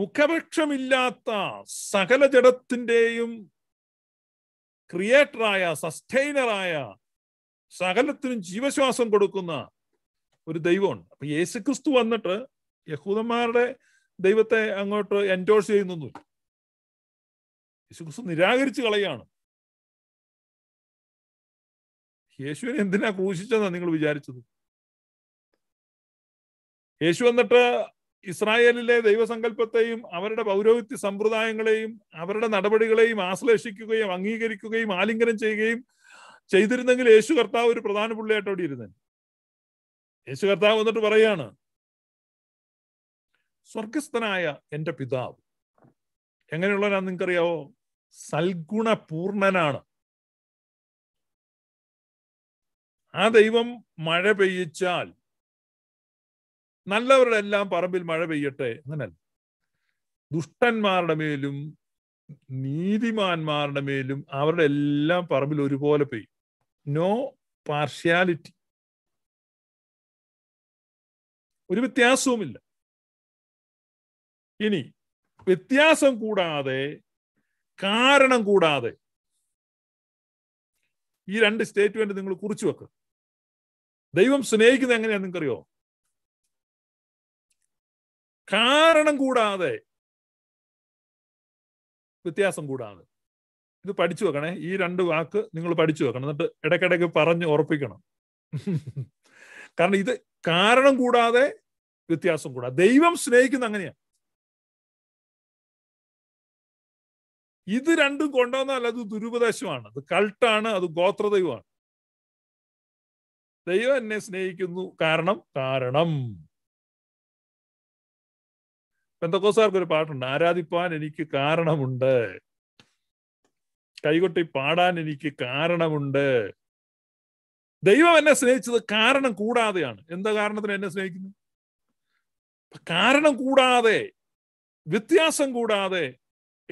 മുഖപക്ഷമില്ലാത്ത സകല ജഡത്തിൻ്റെയും ക്രിയേറ്ററായ സസ്റ്റൈനറായ സകലത്തിനും ജീവശ്വാസം കൊടുക്കുന്ന ഒരു ദൈവമുണ്ട് അപ്പൊ യേശുക്രിസ്തു വന്നിട്ട് യഹൂദന്മാരുടെ ദൈവത്തെ അങ്ങോട്ട് എൻഡോഴ്സ് ചെയ്യുന്നൊന്നുമില്ല യേശുക്രിസ്തു നിരാകരിച്ചു കളയാണ് യേശുവിനെ എന്തിനാ ക്രൂശിച്ചെന്നാ നിങ്ങൾ വിചാരിച്ചത് യേശു എന്നിട്ട് ഇസ്രായേലിലെ ദൈവസങ്കല്പത്തെയും അവരുടെ പൗരോഹിത്യ സമ്പ്രദായങ്ങളെയും അവരുടെ നടപടികളെയും ആശ്ലേഷിക്കുകയും അംഗീകരിക്കുകയും ആലിംഗനം ചെയ്യുകയും ചെയ്തിരുന്നെങ്കിൽ യേശു കർത്താവ് ഒരു പ്രധാന പുള്ളിയായിട്ട് അവിടെ ഇരുന്നേ യേശു കർത്താവ് എന്നിട്ട് പറയാണ് സ്വർഗസ്ഥനായ എൻ്റെ പിതാവ് എങ്ങനെയുള്ളവരാ നിങ്ങൾക്കറിയാവോ സൽഗുണപൂർണനാണ് ആ ദൈവം മഴ പെയ്യിച്ചാൽ നല്ലവരുടെ എല്ലാം പറമ്പിൽ മഴ പെയ്യട്ടെ അങ്ങനല്ല ദുഷ്ടന്മാരുടെ മേലും നീതിമാന്മാരുടെ മേലും അവരുടെ എല്ലാം പറമ്പിൽ ഒരുപോലെ പെയ്യും നോ പാർഷ്യാലിറ്റി ഒരു വ്യത്യാസവുമില്ല ഇനി വ്യത്യാസം കൂടാതെ കാരണം കൂടാതെ ഈ രണ്ട് സ്റ്റേറ്റ്മെന്റ് നിങ്ങൾ കുറിച്ചു വെക്ക ദൈവം സ്നേഹിക്കുന്നത് എങ്ങനെയാ നിങ്ങൾക്കറിയോ കാരണം കൂടാതെ വ്യത്യാസം കൂടാതെ ഇത് പഠിച്ചു വെക്കണേ ഈ രണ്ട് വാക്ക് നിങ്ങൾ പഠിച്ചു വെക്കണം എന്നിട്ട് ഇടയ്ക്കിടയ്ക്ക് പറഞ്ഞ് ഉറപ്പിക്കണം കാരണം ഇത് കാരണം കൂടാതെ വ്യത്യാസം കൂടാതെ ദൈവം സ്നേഹിക്കുന്ന അങ്ങനെയാണ് ഇത് രണ്ടും കൊണ്ടുവന്നാൽ അത് ദുരുപദേശമാണ് അത് കൾട്ടാണ് അത് ഗോത്രദൈവമാണ് ദൈവം എന്നെ സ്നേഹിക്കുന്നു കാരണം കാരണം പെന്തക്കോസാർക്ക് ഒരു പാട്ടുണ്ട് ആരാധിപ്പാൻ എനിക്ക് കാരണമുണ്ട് കൈകൊട്ടി പാടാൻ എനിക്ക് കാരണമുണ്ട് ദൈവം എന്നെ സ്നേഹിച്ചത് കാരണം കൂടാതെയാണ് എന്താ കാരണത്തിന് എന്നെ സ്നേഹിക്കുന്നു കാരണം കൂടാതെ വ്യത്യാസം കൂടാതെ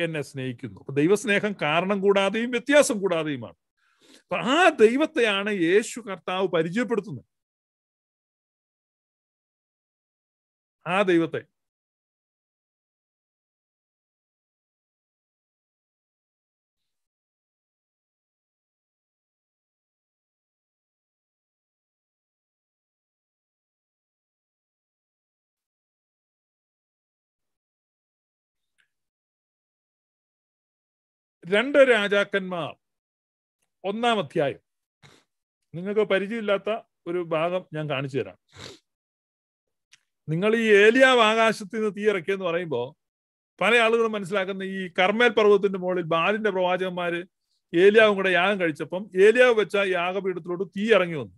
എന്നെ സ്നേഹിക്കുന്നു അപ്പൊ ദൈവസ്നേഹം കാരണം കൂടാതെയും വ്യത്യാസം കൂടാതെയുമാണ് അപ്പൊ ആ ദൈവത്തെയാണ് യേശു കർത്താവ് പരിചയപ്പെടുത്തുന്നത് ആ ദൈവത്തെ രണ്ട് രാജാക്കന്മാർ ഒന്നാം അധ്യായം നിങ്ങൾക്ക് പരിചയമില്ലാത്ത ഒരു ഭാഗം ഞാൻ കാണിച്ചു തരാം നിങ്ങൾ ഈ ഏലിയാവ് ആകാശത്ത് നിന്ന് തീയിറക്കിയെന്ന് പറയുമ്പോൾ പല ആളുകളും മനസ്സിലാക്കുന്ന ഈ കർമ്മേൽ പർവ്വതത്തിന്റെ മുകളിൽ ബാലിന്റെ പ്രവാചകന്മാര് ഏലിയാവും കൂടെ യാഗം കഴിച്ചപ്പം ഏലിയാവ് വെച്ച യാഗപീഠത്തിലോട്ട് തീ ഇറങ്ങി വന്നു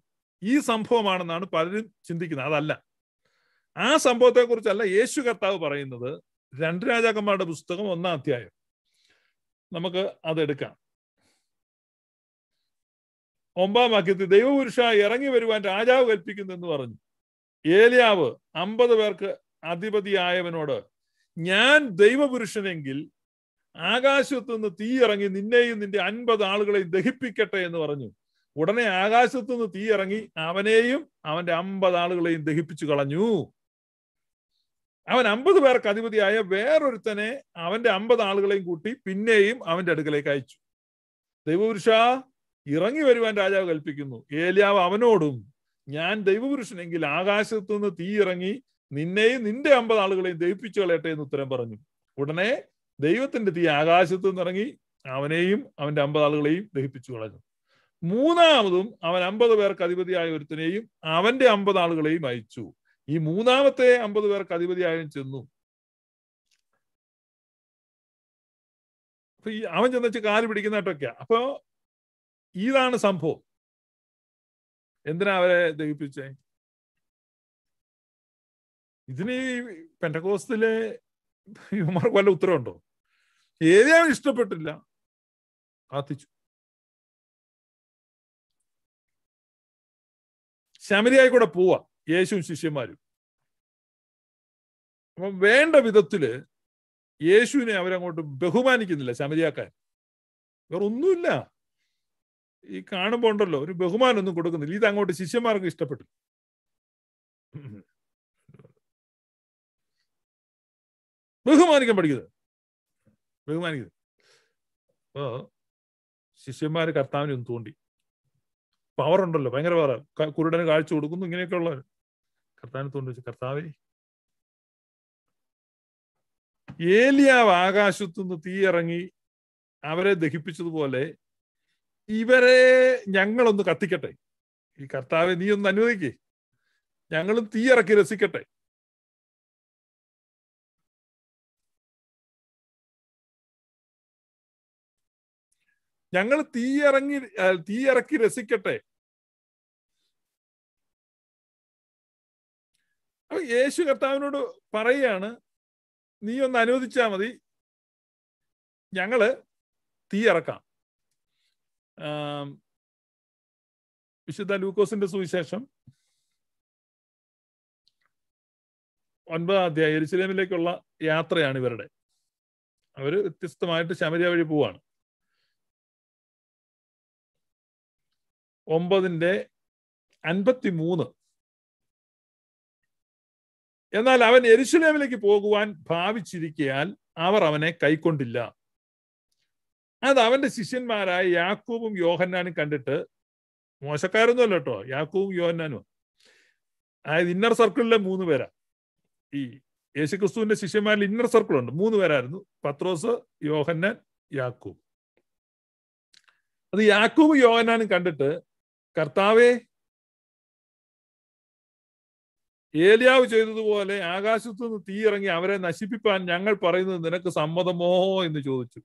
ഈ സംഭവമാണെന്നാണ് പലരും ചിന്തിക്കുന്നത് അതല്ല ആ സംഭവത്തെക്കുറിച്ചല്ല യേശു കർത്താവ് പറയുന്നത് രണ്ട് രാജാക്കന്മാരുടെ പുസ്തകം ഒന്നാം അധ്യായം നമുക്ക് അതെടുക്കാം ഒമ്പാം വാക്യത്തിൽ ദൈവപുരുഷ ഇറങ്ങി വരുവാൻ രാജാവ് കൽപ്പിക്കുന്നു എന്ന് പറഞ്ഞു ഏലിയാവ് അമ്പത് പേർക്ക് അധിപതിയായവനോട് ഞാൻ ദൈവപുരുഷനെങ്കിൽ ആകാശത്തു നിന്ന് തീ ഇറങ്ങി നിന്നെയും നിന്റെ അൻപത് ആളുകളെയും ദഹിപ്പിക്കട്ടെ എന്ന് പറഞ്ഞു ഉടനെ ആകാശത്തു നിന്ന് തീ ഇറങ്ങി അവനെയും അവന്റെ അമ്പത് ആളുകളെയും ദഹിപ്പിച്ചു കളഞ്ഞു അവൻ അമ്പത് പേർക്ക് അധിപതിയായ വേറൊരുത്തനെ അവന്റെ അമ്പത് ആളുകളെയും കൂട്ടി പിന്നെയും അവന്റെ അടുക്കലേക്ക് അയച്ചു ദൈവപുരുഷ ഇറങ്ങി വരുവാൻ രാജാവ് കൽപ്പിക്കുന്നു ഏലിയാവ് അവനോടും ഞാൻ ദൈവപുരുഷനെങ്കിൽ ആകാശത്തു നിന്ന് തീ ഇറങ്ങി നിന്നെയും നിന്റെ അമ്പത് ആളുകളെയും ദഹിപ്പിച്ചു കളയട്ടെ എന്ന് ഉത്തരം പറഞ്ഞു ഉടനെ ദൈവത്തിന്റെ തീ ആകാശത്തു നിന്ന് ഇറങ്ങി അവനെയും അവന്റെ അമ്പത് ആളുകളെയും ദഹിപ്പിച്ചു കളഞ്ഞു മൂന്നാമതും അവൻ അമ്പത് പേർക്ക് അധിപതിയായ ഒരുത്തനെയും അവന്റെ അമ്പത് ആളുകളെയും അയച്ചു ഈ മൂന്നാമത്തെ അമ്പത് പേർക്ക് അധിപതിയായും ചെന്നു അപ്പൊ ഈ അവൻ ചെന്നിച്ച് കാല് കേട്ടൊക്കെയാ അപ്പോ ഇതാണ് സംഭവം എന്തിനാ അവരെ ദഹിപ്പിച്ചേ ഇതിന് പെൻഡകോസ്തിലെ ഇവന്മാർക്ക് വല്ല ഉത്തരവുണ്ടോ ഏരിയാവിന് ഇഷ്ടപ്പെട്ടില്ല കാത്തിച്ചു ശമരിയായി കൂടെ പോവാ യേശുവും ശിഷ്യന്മാരും അപ്പം വേണ്ട വിധത്തില് യേശുവിനെ അവരങ്ങോട്ട് ബഹുമാനിക്കുന്നില്ല ശമരിയാക്കാൻ വേറെ ഒന്നുമില്ല ഈ കാണുമ്പോ ഉണ്ടല്ലോ ഒരു ബഹുമാനമൊന്നും കൊടുക്കുന്നില്ല ഇത് അങ്ങോട്ട് ശിഷ്യന്മാർക്ക് ഇഷ്ടപ്പെട്ടു ബഹുമാനിക്കാൻ പഠിക്കുന്നത് ബഹുമാനിക്കുന്നത് അപ്പോ ശിഷ്യന്മാര് കർത്താവിനെ ഒന്ന് തോണ്ടി പവർ ഉണ്ടല്ലോ ഭയങ്കര പവർ കുരുടന് കാഴ്ച കൊടുക്കുന്നു ഇങ്ങനെയൊക്കെ ഉള്ളവർ കർത്താനത്തോണ്ട് തോണ്ടി വെച്ചു ഏലിയാവ് ആകാശത്തുനിന്ന് തീ ഇറങ്ങി അവരെ ദഹിപ്പിച്ചതുപോലെ ഇവരെ ഞങ്ങളൊന്ന് കത്തിക്കട്ടെ ഈ കർത്താവെ നീ ഒന്ന് അനുവദിക്കേ ഞങ്ങളും തീയിറക്കി രസിക്കട്ടെ ഞങ്ങൾ തീയിറങ്ങി തീയിറക്കി രസിക്കട്ടെ അപ്പൊ യേശു കർത്താവിനോട് പറയുകയാണ് നീ ഒന്ന് അനുവദിച്ചാ മതി ഞങ്ങള് തീ ഇറക്കാം വിശുദ്ധ ലൂക്കോസിന്റെ സുവിശേഷം ഒൻപതാം അധ്യായം എരിശിലേമിലേക്കുള്ള യാത്രയാണ് ഇവരുടെ അവർ വ്യത്യസ്തമായിട്ട് ശമരിയ വഴി പോവാണ് ഒമ്പതിന്റെ അൻപത്തി മൂന്ന് എന്നാൽ അവൻ എരുശലേമിലേക്ക് പോകുവാൻ ഭാവിച്ചിരിക്കയാൽ അവർ അവനെ കൈക്കൊണ്ടില്ല അത് അവന്റെ ശിഷ്യന്മാരായ യാക്കൂബും യോഹന്നാനും കണ്ടിട്ട് മോശക്കാരൊന്നും അല്ല കേട്ടോ യാക്കൂബും യോഹന്നാനും അതായത് ഇന്നർ സർക്കിളിലെ മൂന്ന് പേരാ ഈ യേശുക്രിസ്തുവിന്റെ ശിഷ്യന്മാരിൽ ഇന്നർ സർക്കിൾ ഉണ്ട് മൂന്ന് പേരായിരുന്നു പത്രോസ് യോഹന്നാൻ യാക്കൂബ് അത് യാക്കൂബും യോഹന്നാനും കണ്ടിട്ട് കർത്താവെ ഏലിയാവ് ചെയ്തതുപോലെ ആകാശത്തു നിന്ന് തീ ഇറങ്ങി അവരെ നശിപ്പിപ്പാൻ ഞങ്ങൾ പറയുന്നത് നിനക്ക് സമ്മതമോ എന്ന് ചോദിച്ചു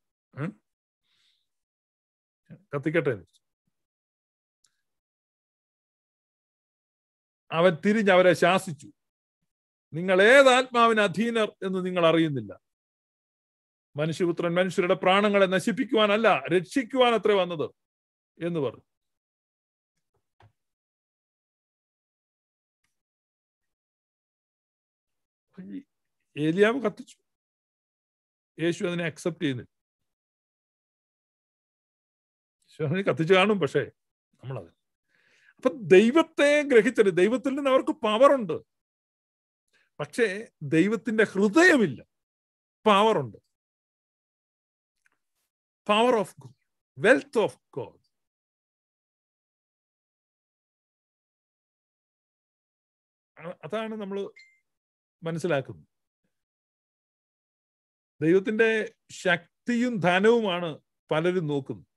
കത്തിക്കട്ടെ അവൻ തിരിഞ്ഞ് അവരെ ശാസിച്ചു നിങ്ങൾ ഏത് ആത്മാവിന് അധീനർ എന്ന് നിങ്ങൾ അറിയുന്നില്ല മനുഷ്യപുത്രൻ മനുഷ്യരുടെ പ്രാണങ്ങളെ നശിപ്പിക്കുവാനല്ല രക്ഷിക്കുവാൻ അത്രേ വന്നത് എന്ന് പറഞ്ഞു ഏലിയാവ് കത്തിച്ചു യേശു അതിനെ അക്സെപ്റ്റ് ചെയ്യുന്നില്ല യേശു കത്തിച്ചു കാണും പക്ഷേ നമ്മളത് അപ്പൊ ദൈവത്തെ ഗ്രഹിച്ചത് ദൈവത്തിൽ നിന്ന് അവർക്ക് പവറുണ്ട് പക്ഷേ ദൈവത്തിന്റെ ഹൃദയമില്ല പവറുണ്ട് power of God wealth of God അതാണ് നമ്മൾ മനസ്സിലാക്കും ദൈവത്തിന്റെ ശക്തിയും ധനവുമാണ് പലരും നോക്കുന്നത്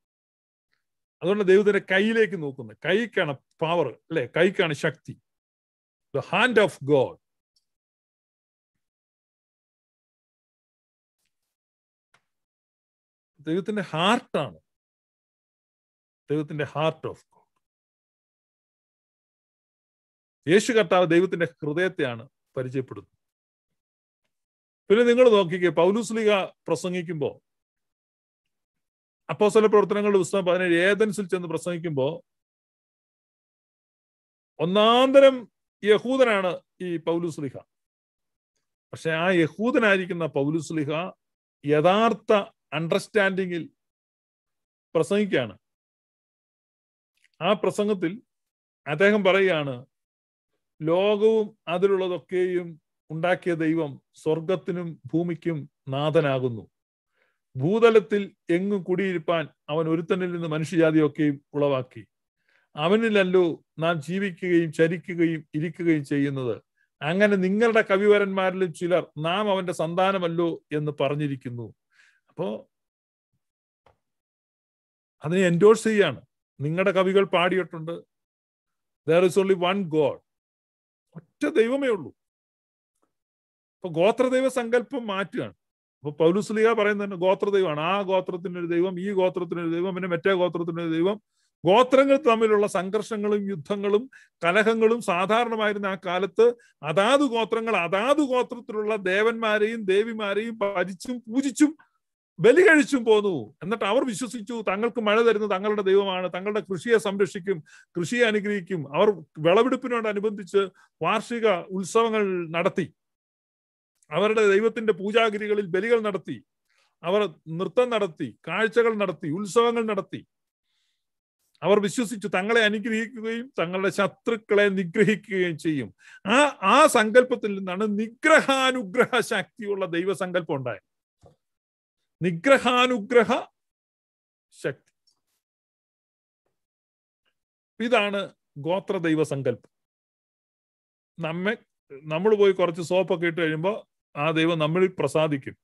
അതുകൊണ്ട് ദൈവത്തിന്റെ കയ്യിലേക്ക് നോക്കുന്നത് കൈക്കാണ് പവർ അല്ലെ കൈക്കാണ് ശക്തി ദ ഹാൻഡ് ഓഫ് ഗോഡ് ദൈവത്തിന്റെ ഹാർട്ടാണ് ദൈവത്തിന്റെ ഹാർട്ട് ഓഫ് ഗോഡ് യേശു കർത്താവ് ദൈവത്തിന്റെ ഹൃദയത്തെയാണ് പരിചയപ്പെടുന്നത് പിന്നെ നിങ്ങൾ നോക്കിക്കേ പൗലൂസ്ലിക പ്രസംഗിക്കുമ്പോൾ അപ്പോസ്തല പ്രവർത്തനങ്ങളുടെ പുസ്തകം പതിനേഴ് ഏതൻസിൽ ചെന്ന് പ്രസംഗിക്കുമ്പോൾ ഒന്നാന്തരം യഹൂദനാണ് ഈ പൗലുസ്ലിഹ പക്ഷെ ആ യഹൂദനായിരിക്കുന്ന പൗലുസ്ലിഹ യഥാർത്ഥ അണ്ടർസ്റ്റാൻഡിങ്ങിൽ പ്രസംഗിക്കുകയാണ് ആ പ്രസംഗത്തിൽ അദ്ദേഹം പറയുകയാണ് ലോകവും അതിലുള്ളതൊക്കെയും ഉണ്ടാക്കിയ ദൈവം സ്വർഗത്തിനും ഭൂമിക്കും നാഥനാകുന്നു ഭൂതലത്തിൽ എങ്ങും കുടിയിരുപ്പാൻ അവൻ ഒരുത്തനിൽ നിന്ന് മനുഷ്യജാതിയൊക്കെയും ഉളവാക്കി അവനിലല്ലോ നാം ജീവിക്കുകയും ചരിക്കുകയും ഇരിക്കുകയും ചെയ്യുന്നത് അങ്ങനെ നിങ്ങളുടെ കവിവരന്മാരിലും ചിലർ നാം അവന്റെ സന്താനമല്ലോ എന്ന് പറഞ്ഞിരിക്കുന്നു അപ്പോ അതിനെ എൻഡോഴ്സ് ചെയ്യാണ് നിങ്ങളുടെ കവികൾ പാടിയിട്ടുണ്ട് there is only one God ഒറ്റ ദൈവമേ ഉള്ളൂ അപ്പൊ ഗോത്രദൈവ സങ്കല്പം മാറ്റുകയാണ് അപ്പൊ പൗലുസ്ലിഹ പറയുന്നത് ഗോത്രദൈവമാണ് ആ ഗോത്രത്തിനൊരു ദൈവം ഈ ഗോത്രത്തിനൊരു ദൈവം പിന്നെ മറ്റേ ഗോത്രത്തിനൊരു ദൈവം ഗോത്രങ്ങൾ തമ്മിലുള്ള സംഘർഷങ്ങളും യുദ്ധങ്ങളും കലഹങ്ങളും സാധാരണമായിരുന്ന ആ കാലത്ത് അതാത് ഗോത്രങ്ങൾ അതാത് ഗോത്രത്തിലുള്ള ദേവന്മാരെയും ദേവിമാരെയും പരിച്ചും പൂജിച്ചും ബലി കഴിച്ചും പോന്നു എന്നിട്ട് അവർ വിശ്വസിച്ചു തങ്ങൾക്ക് മഴ തരുന്നത് തങ്ങളുടെ ദൈവമാണ് തങ്ങളുടെ കൃഷിയെ സംരക്ഷിക്കും കൃഷിയെ അനുഗ്രഹിക്കും അവർ വിളവെടുപ്പിനോടനുബന്ധിച്ച് വാർഷിക ഉത്സവങ്ങൾ നടത്തി അവരുടെ ദൈവത്തിന്റെ പൂജാഗിരികളിൽ ബലികൾ നടത്തി അവർ നൃത്തം നടത്തി കാഴ്ചകൾ നടത്തി ഉത്സവങ്ങൾ നടത്തി അവർ വിശ്വസിച്ചു തങ്ങളെ അനുഗ്രഹിക്കുകയും തങ്ങളുടെ ശത്രുക്കളെ നിഗ്രഹിക്കുകയും ചെയ്യും ആ ആ സങ്കല്പത്തിൽ നിന്നാണ് നിഗ്രഹാനുഗ്രഹ ശക്തിയുള്ള ദൈവസങ്കല്പം ഉണ്ടായത് നിഗ്രഹാനുഗ്രഹ ശക്തി ഇതാണ് ഗോത്ര ദൈവസങ്കല്പം നമ്മെ നമ്മൾ പോയി കുറച്ച് സോപ്പൊക്കെ ഇട്ട് കഴിയുമ്പോൾ ആ ദൈവം നമ്മളിൽ പ്രസാദിക്കും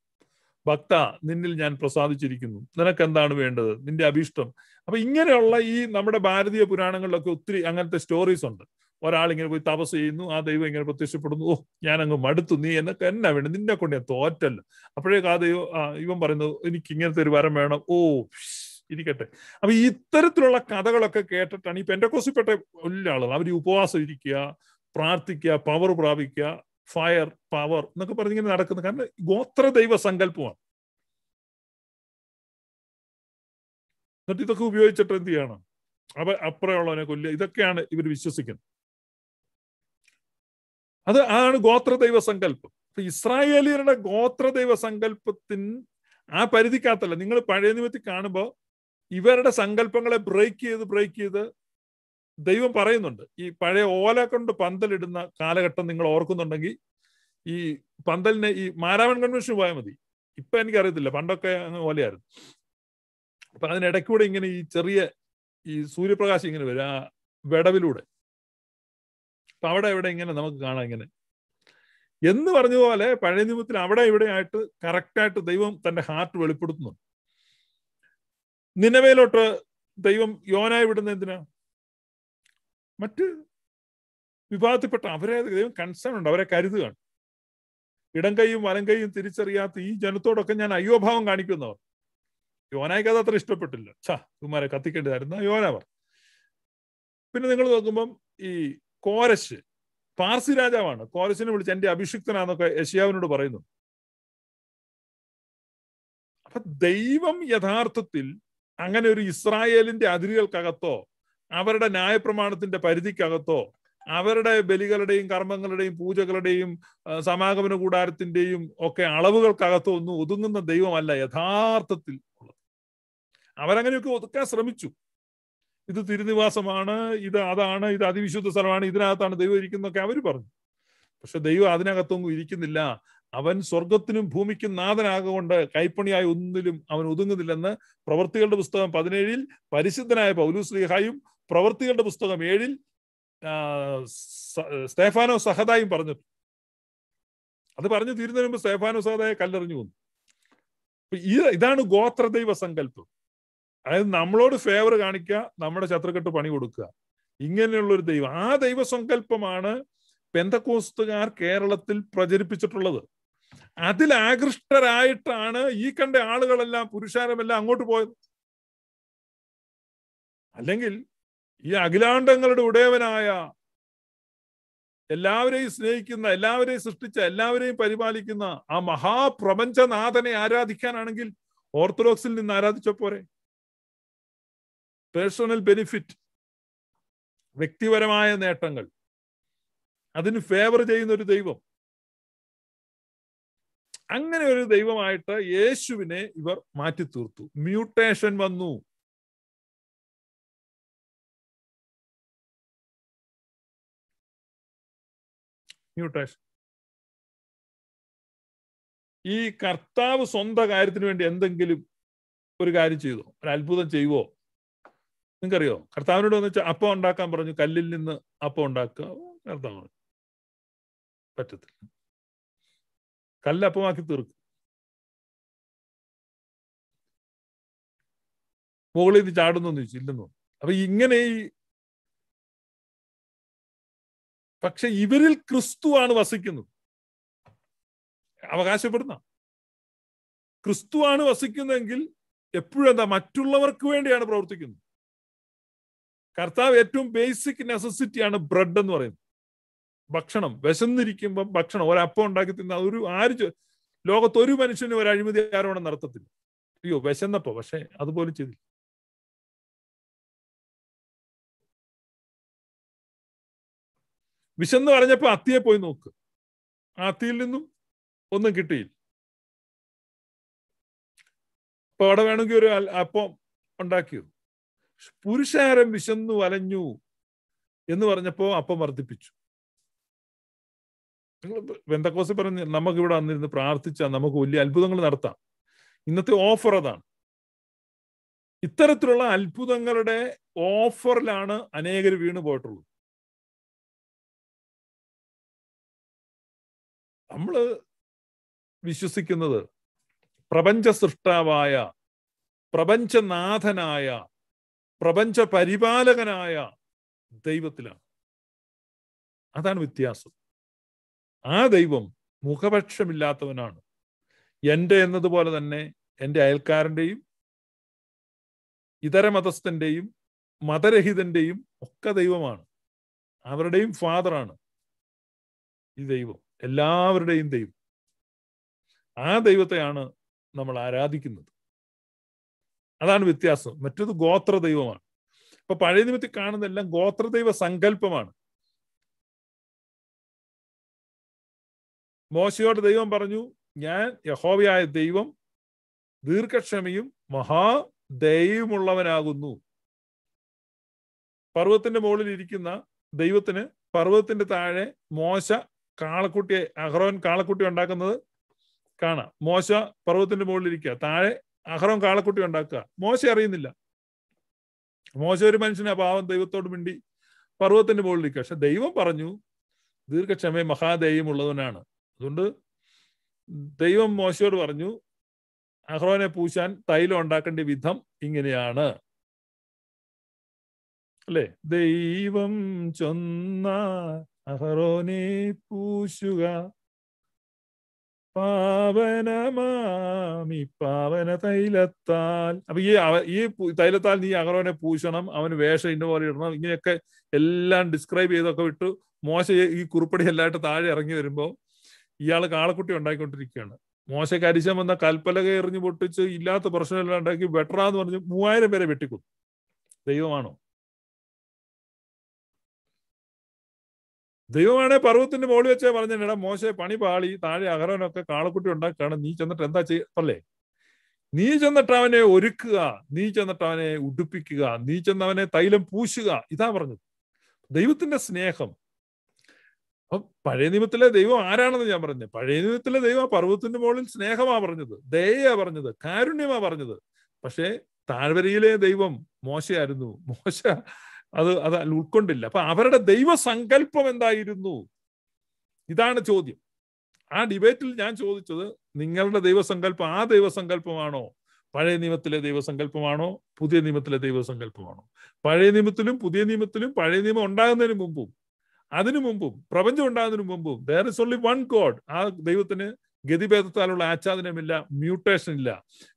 ഭക്ത നിന്നിൽ ഞാൻ പ്രസാദിച്ചിരിക്കുന്നു നിനക്ക് എന്താണ് വേണ്ടത് നിന്റെ അഭീഷ്ടം അപ്പൊ ഇങ്ങനെയുള്ള ഈ നമ്മുടെ ഭാരതീയ പുരാണങ്ങളിലൊക്കെ ഒത്തിരി അങ്ങനത്തെ സ്റ്റോറീസ് ഉണ്ട് ഒരാൾ ഇങ്ങനെ പോയി തപസ് ചെയ്യുന്നു ആ ദൈവം ഇങ്ങനെ പ്രത്യക്ഷപ്പെടുന്നു ഓ ഞാൻ അങ്ങ് മടുത്തു നീ എന്നൊക്കെ എന്നാ വേണം നിന്നെ കൊണ്ട് ഞാൻ തോറ്റല്ല അപ്പോഴേക്ക് ആ ദൈവം ഇവൻ പറയുന്നു എനിക്ക് ഇങ്ങനത്തെ ഒരു വരം വേണം ഓ ഇരിക്കട്ടെ അപ്പൊ ഇത്തരത്തിലുള്ള കഥകളൊക്കെ കേട്ടിട്ടാണ് ഈ പെൻഡക്കോസിൽപ്പെട്ട വലിയ ആളുകൾ അവർ ഉപവാസം ഇരിക്കുക പ്രാർത്ഥിക്കുക പവർ പ്രാപിക്കുക ഫയർ പവർ എന്നൊക്കെ പറഞ്ഞിങ്ങനെ നടക്കുന്നത് കാരണം ഗോത്ര ദൈവ സങ്കല്പമാണ് എന്നിട്ട് ഇതൊക്കെ ഉപയോഗിച്ചിട്ട് എന്ത് ചെയ്യണം അവ അപ്പുറമുള്ളവനെ കൊല്ലുക ഇതൊക്കെയാണ് ഇവർ വിശ്വസിക്കുന്നത് അത് ആണ് ഗോത്രദൈവ സങ്കല്പം ഇസ്രായേലിയരുടെ ഗോത്ര ഗോത്രദൈവ സങ്കല്പത്തിൻ ആ പരിധിക്കകത്തല്ല നിങ്ങൾ പഴയ നിമിത്തി കാണുമ്പോൾ ഇവരുടെ സങ്കല്പങ്ങളെ ബ്രേക്ക് ചെയ്ത് ബ്രേക്ക് ചെയ്ത് ദൈവം പറയുന്നുണ്ട് ഈ പഴയ ഓല കൊണ്ട് പന്തലിടുന്ന കാലഘട്ടം നിങ്ങൾ ഓർക്കുന്നുണ്ടെങ്കിൽ ഈ പന്തലിനെ ഈ മാരാവൻ കൺവെൻഷൻ പോയാൽ മതി ഇപ്പൊ എനിക്കറിയത്തില്ല പണ്ടൊക്കെ അങ്ങ് ഓലയായിരുന്നു അപ്പൊ അതിനിടയ്ക്കൂടെ ഇങ്ങനെ ഈ ചെറിയ ഈ സൂര്യപ്രകാശം ഇങ്ങനെ വരും ആ വെടവിലൂടെ അപ്പൊ അവിടെ ഇവിടെ ഇങ്ങനെ നമുക്ക് കാണാം ഇങ്ങനെ എന്ന് പറഞ്ഞതുപോലെ പഴയ നിയമത്തിൽ അവിടെ ഇവിടെ ആയിട്ട് കറക്റ്റായിട്ട് ദൈവം തന്റെ ഹാർട്ട് വെളിപ്പെടുത്തുന്നുണ്ട് നിലവേലോട്ട് ദൈവം യോനായി വിടുന്ന എന്തിനാ മറ്റ് വിഭാഗത്തിൽപ്പെട്ട അവരെ ദൈവം കൺസേൺ ഉണ്ട് അവരെ കരുതുകയാണ് ഇടം കൈയും വലം കൈയും തിരിച്ചറിയാത്ത ഈ ജനത്തോടൊക്കെ ഞാൻ അയ്യോഭാവം കാണിക്കുന്നവർ യോനായ്ക്ക് അത് അത്ര ഇഷ്ടപ്പെട്ടില്ല ഛാ കുമാരെ കത്തിക്കേണ്ടതായിരുന്നു യോനാവർ പിന്നെ നിങ്ങൾ നോക്കുമ്പം ഈ കോരശ് പാർസി രാജാവാണ് കോരശിനെ വിളിച്ച് എന്റെ അഭിഷിക്തനാന്നൊക്കെ യശിയാവിനോട് പറയുന്നു അപ്പൊ ദൈവം യഥാർത്ഥത്തിൽ അങ്ങനെ ഒരു ഇസ്രായേലിന്റെ അതിരുകൾക്കകത്തോ അവരുടെ ന്യായപ്രമാണത്തിന്റെ പരിധിക്കകത്തോ അവരുടെ ബലികളുടെയും കർമ്മങ്ങളുടെയും പൂജകളുടെയും സമാഗമന കൂടാരത്തിന്റെയും ഒക്കെ അളവുകൾക്കകത്തോ ഒന്നും ഒതുങ്ങുന്ന ദൈവമല്ല യഥാർത്ഥത്തിൽ ഉള്ളത് അവരങ്ങനെയൊക്കെ ഒതുക്കാൻ ശ്രമിച്ചു ഇത് തിരുനിവാസമാണ് ഇത് അതാണ് ഇത് അതിവിശുദ്ധ സ്ഥലമാണ് ഇതിനകത്താണ് ദൈവം ഇരിക്കുന്നതൊക്കെ അവർ പറഞ്ഞു പക്ഷെ ദൈവം അതിനകത്തൊന്നും ഇരിക്കുന്നില്ല അവൻ സ്വർഗത്തിനും ഭൂമിക്കും നാഥനാകൊണ്ട് കൈപ്പണിയായി ഒന്നിലും അവൻ ഒതുങ്ങുന്നില്ലെന്ന് പ്രവർത്തികളുടെ പുസ്തകം പതിനേഴിൽ പരിശുദ്ധനായ പൗലു ശ്രീഹായും പ്രവൃത്തികളുടെ പുസ്തകം ഏഴിൽ സ്റ്റേഫാനോ സഹദായും പറഞ്ഞു അത് പറഞ്ഞു തീരുന്നതിന് മുമ്പ് സ്റ്റേഫാനോ സഹദായ കല്ലെറിഞ്ഞു വന്നു ഇതാണ് ഗോത്രദൈവ സങ്കല്പം അതായത് നമ്മളോട് ഫേവർ കാണിക്കുക നമ്മുടെ ശത്രുക്കെട്ട് പണി കൊടുക്കുക ഇങ്ങനെയുള്ള ഒരു ദൈവം ആ ദൈവ സങ്കല്പമാണ് പെന്തക്കോസ്തുകാർ കേരളത്തിൽ പ്രചരിപ്പിച്ചിട്ടുള്ളത് അതിൽ ആകൃഷ്ടരായിട്ടാണ് ഈ കണ്ട ആളുകളെല്ലാം പുരുഷാരമെല്ലാം അങ്ങോട്ട് പോയത് അല്ലെങ്കിൽ ഈ അഖിലാണ്ടങ്ങളുടെ ഉടയവനായ എല്ലാവരെയും സ്നേഹിക്കുന്ന എല്ലാവരെയും സൃഷ്ടിച്ച എല്ലാവരെയും പരിപാലിക്കുന്ന ആ മഹാപ്രപഞ്ചനാഥനെ ആരാധിക്കാനാണെങ്കിൽ ഓർത്തഡോക്സിൽ നിന്ന് ആരാധിച്ച പോരെ പേഴ്സണൽ ബെനിഫിറ്റ് വ്യക്തിപരമായ നേട്ടങ്ങൾ അതിന് ഫേവർ ചെയ്യുന്ന ഒരു ദൈവം അങ്ങനെ ഒരു ദൈവമായിട്ട് യേശുവിനെ ഇവർ മാറ്റി തീർത്തു മ്യൂട്ടേഷൻ വന്നു ന്യൂട്രേഷൻ ഈ കർത്താവ് സ്വന്തം കാര്യത്തിന് വേണ്ടി എന്തെങ്കിലും ഒരു കാര്യം ചെയ്തോ ഒരു അത്ഭുതം ചെയ്യുവോ നിങ്ങൾക്കറിയോ കർത്താവിനോട് വന്നു വെച്ചാൽ അപ്പം ഉണ്ടാക്കാൻ പറഞ്ഞു കല്ലിൽ നിന്ന് അപ്പം ഉണ്ടാക്കുക കർത്താവ് പറ്റത്തില്ല കല്ല് അപ്പമാക്കി തീർക്കും മുകളിൽ നിന്ന് ചാടുന്നു ചോദിച്ചു ഇല്ലെന്നു അപ്പൊ ഇങ്ങനെ ഈ പക്ഷെ ഇവരിൽ ക്രിസ്തുവാണ് വസിക്കുന്നത് അവകാശപ്പെടുന്ന ക്രിസ്തുവാണ് വസിക്കുന്നതെങ്കിൽ എപ്പോഴെന്താ മറ്റുള്ളവർക്ക് വേണ്ടിയാണ് പ്രവർത്തിക്കുന്നത് കർത്താവ് ഏറ്റവും ബേസിക് നെസസിറ്റിയാണ് ബ്രെഡ് എന്ന് പറയുന്നത് ഭക്ഷണം വിശന്നിരിക്കുമ്പോൾ ഭക്ഷണം ഒരപ്പം ഉണ്ടാക്കി തിന്ന ഒരു ആര് ലോകത്ത് ഒരു മനുഷ്യനും ഒരു അഴിമതി ആരോപണം നടത്തത്തില്ല അയ്യോ വിശന്നപ്പോ പക്ഷെ അതുപോലെ ചെയ്തില്ല വിശന്ന് പറഞ്ഞപ്പോൾ അത്തിയെ പോയി നോക്ക് അത്തിയിൽ നിന്നും ഒന്നും കിട്ടിയില്ല അപ്പൊ അവിടെ വേണമെങ്കിൽ ഒരു അപ്പം ഉണ്ടാക്കിയോ പുരുഷാരം വിശന്നു വലഞ്ഞു എന്ന് പറഞ്ഞപ്പോ അപ്പം വർദ്ധിപ്പിച്ചു നിങ്ങൾ വെന്തക്കോസ് പറഞ്ഞ് നമുക്ക് ഇവിടെ വന്നിരുന്ന് പ്രാർത്ഥിച്ചാൽ നമുക്ക് വലിയ അത്ഭുതങ്ങൾ നടത്താം ഇന്നത്തെ ഓഫർ അതാണ് ഇത്തരത്തിലുള്ള അത്ഭുതങ്ങളുടെ ഓഫറിലാണ് അനേകർ വീണ് പോയിട്ടുള്ളത് നമ്മൾ വിശ്വസിക്കുന്നത് പ്രപഞ്ച സൃഷ്ടാവായ പ്രപഞ്ചനാഥനായ പ്രപഞ്ച പരിപാലകനായ ദൈവത്തിലാണ് അതാണ് വ്യത്യാസം ആ ദൈവം മുഖപക്ഷമില്ലാത്തവനാണ് എൻ്റെ എന്നതുപോലെ തന്നെ എൻ്റെ അയൽക്കാരൻ്റെയും ഇതര മതസ്ഥൻ്റെയും മതരഹിതൻ്റെയും ഒക്കെ ദൈവമാണ് അവരുടെയും ഫാദറാണ് ഈ ദൈവം എല്ലാവരുടെയും ദൈവം ആ ദൈവത്തെയാണ് നമ്മൾ ആരാധിക്കുന്നത് അതാണ് വ്യത്യാസം മറ്റത് ഗോത്ര ദൈവമാണ് ഇപ്പൊ പഴയ നിമിത്തി എല്ലാം ഗോത്രദൈവ സങ്കല്പമാണ് മോശയോട് ദൈവം പറഞ്ഞു ഞാൻ യഹോവയായ ദൈവം ദീർഘക്ഷമയും മഹാദൈവമുള്ളവനാകുന്നു പർവ്വത്തിന്റെ മുകളിൽ ഇരിക്കുന്ന ദൈവത്തിന് പർവ്വതത്തിന്റെ താഴെ മോശ കാളക്കുട്ടി അഹ്റോൻ കാളക്കുട്ടി ഉണ്ടാക്കുന്നത് കാണാം മോശ മുകളിൽ ഇരിക്കുക താഴെ അഹ്റോൻ കാളക്കുട്ടി ഉണ്ടാക്കുക മോശ അറിയുന്നില്ല മോശ ഒരു മനുഷ്യനെ പാവം ദൈവത്തോട് മിണ്ടി മുകളിൽ ഇരിക്കുക പക്ഷെ ദൈവം പറഞ്ഞു ദീർഘക്ഷമയും മഹാദൈവം ഉള്ളവനാണ് അതുകൊണ്ട് ദൈവം മോശയോട് പറഞ്ഞു അഹ്റോനെ പൂശാൻ തൈലം ഉണ്ടാക്കേണ്ട വിധം ഇങ്ങനെയാണ് അല്ലേ ദൈവം ചൊന്ന അഹറോനെ പൂശുക പാവനമാമി പാവന തൈലത്താൽ അപ്പൊ ഈ ഈ തൈലത്താൽ നീ അഹറോനെ പൂശണം അവന് വേഷം ഇന്ന പോലെ ഇടണം ഇങ്ങനെയൊക്കെ എല്ലാം ഡിസ്ക്രൈബ് ചെയ്തൊക്കെ വിട്ടു മോശ ഈ കുറുപ്പടി എല്ലായിട്ട് താഴെ ഇറങ്ങി വരുമ്പോൾ ഇയാൾ കാളക്കുട്ടി ഉണ്ടായിക്കൊണ്ടിരിക്കുകയാണ് മോശ കരിശം വന്ന കൽപ്പലക എറിഞ്ഞു പൊട്ടിച്ച് ഇല്ലാത്ത പ്രശ്നമെല്ലാം ഉണ്ടാക്കി വെട്ടറാന്ന് പറഞ്ഞ് മൂവായിരം പേരെ വെട്ടിക്കൊന്നു ദൈവമാണോ ദൈവമാണെ പർവ്വത്തിന്റെ മോളി വെച്ചേ പറഞ്ഞാ മോശ പണി പാളി താഴെ അഹരോനൊക്കെ കാളക്കുട്ടി ഉണ്ടാക്കാണ് നീ ചെന്നിട്ട് എന്താ ചെയ്യല്ലേ നീ ചെന്നിട്ട് അവനെ ഒരുക്കുക നീ ചെന്നിട്ട് അവനെ ഉടുപ്പിക്കുക നീ ചെന്ന് അവനെ തൈലം പൂശുക ഇതാ പറഞ്ഞത് ദൈവത്തിന്റെ സ്നേഹം അപ്പൊ പഴയ നിയമത്തിലെ ദൈവം ആരാണെന്ന് ഞാൻ പറഞ്ഞത് പഴയ നിയമത്തിലെ ദൈവം പർവ്വത്തിന്റെ മുകളിൽ സ്നേഹമാ പറഞ്ഞത് ദയയാ പറഞ്ഞത് കാരുണ്യമാ പറഞ്ഞത് പക്ഷേ താഴ്വരയിലെ ദൈവം മോശയായിരുന്നു മോശ അത് അത് ഉൾക്കൊണ്ടില്ല അപ്പൊ അവരുടെ ദൈവസങ്കല്പം എന്തായിരുന്നു ഇതാണ് ചോദ്യം ആ ഡിബേറ്റിൽ ഞാൻ ചോദിച്ചത് നിങ്ങളുടെ ദൈവസങ്കല്പം ആ ദൈവസങ്കല്പമാണോ പഴയ നിയമത്തിലെ ദൈവസങ്കല്പമാണോ പുതിയ നിയമത്തിലെ ദൈവസങ്കല്പമാണോ പഴയ നിയമത്തിലും പുതിയ നിയമത്തിലും പഴയ നിയമം ഉണ്ടാകുന്നതിന് മുമ്പും അതിനു മുമ്പും പ്രപഞ്ചം ഉണ്ടാകുന്നതിന് മുമ്പും there is only one God ആ ദൈവത്തിന് ഗതിഭേദത്താലുള്ള ആച്ഛാദനമില്ല മ്യൂട്ടേഷൻ ഇല്ല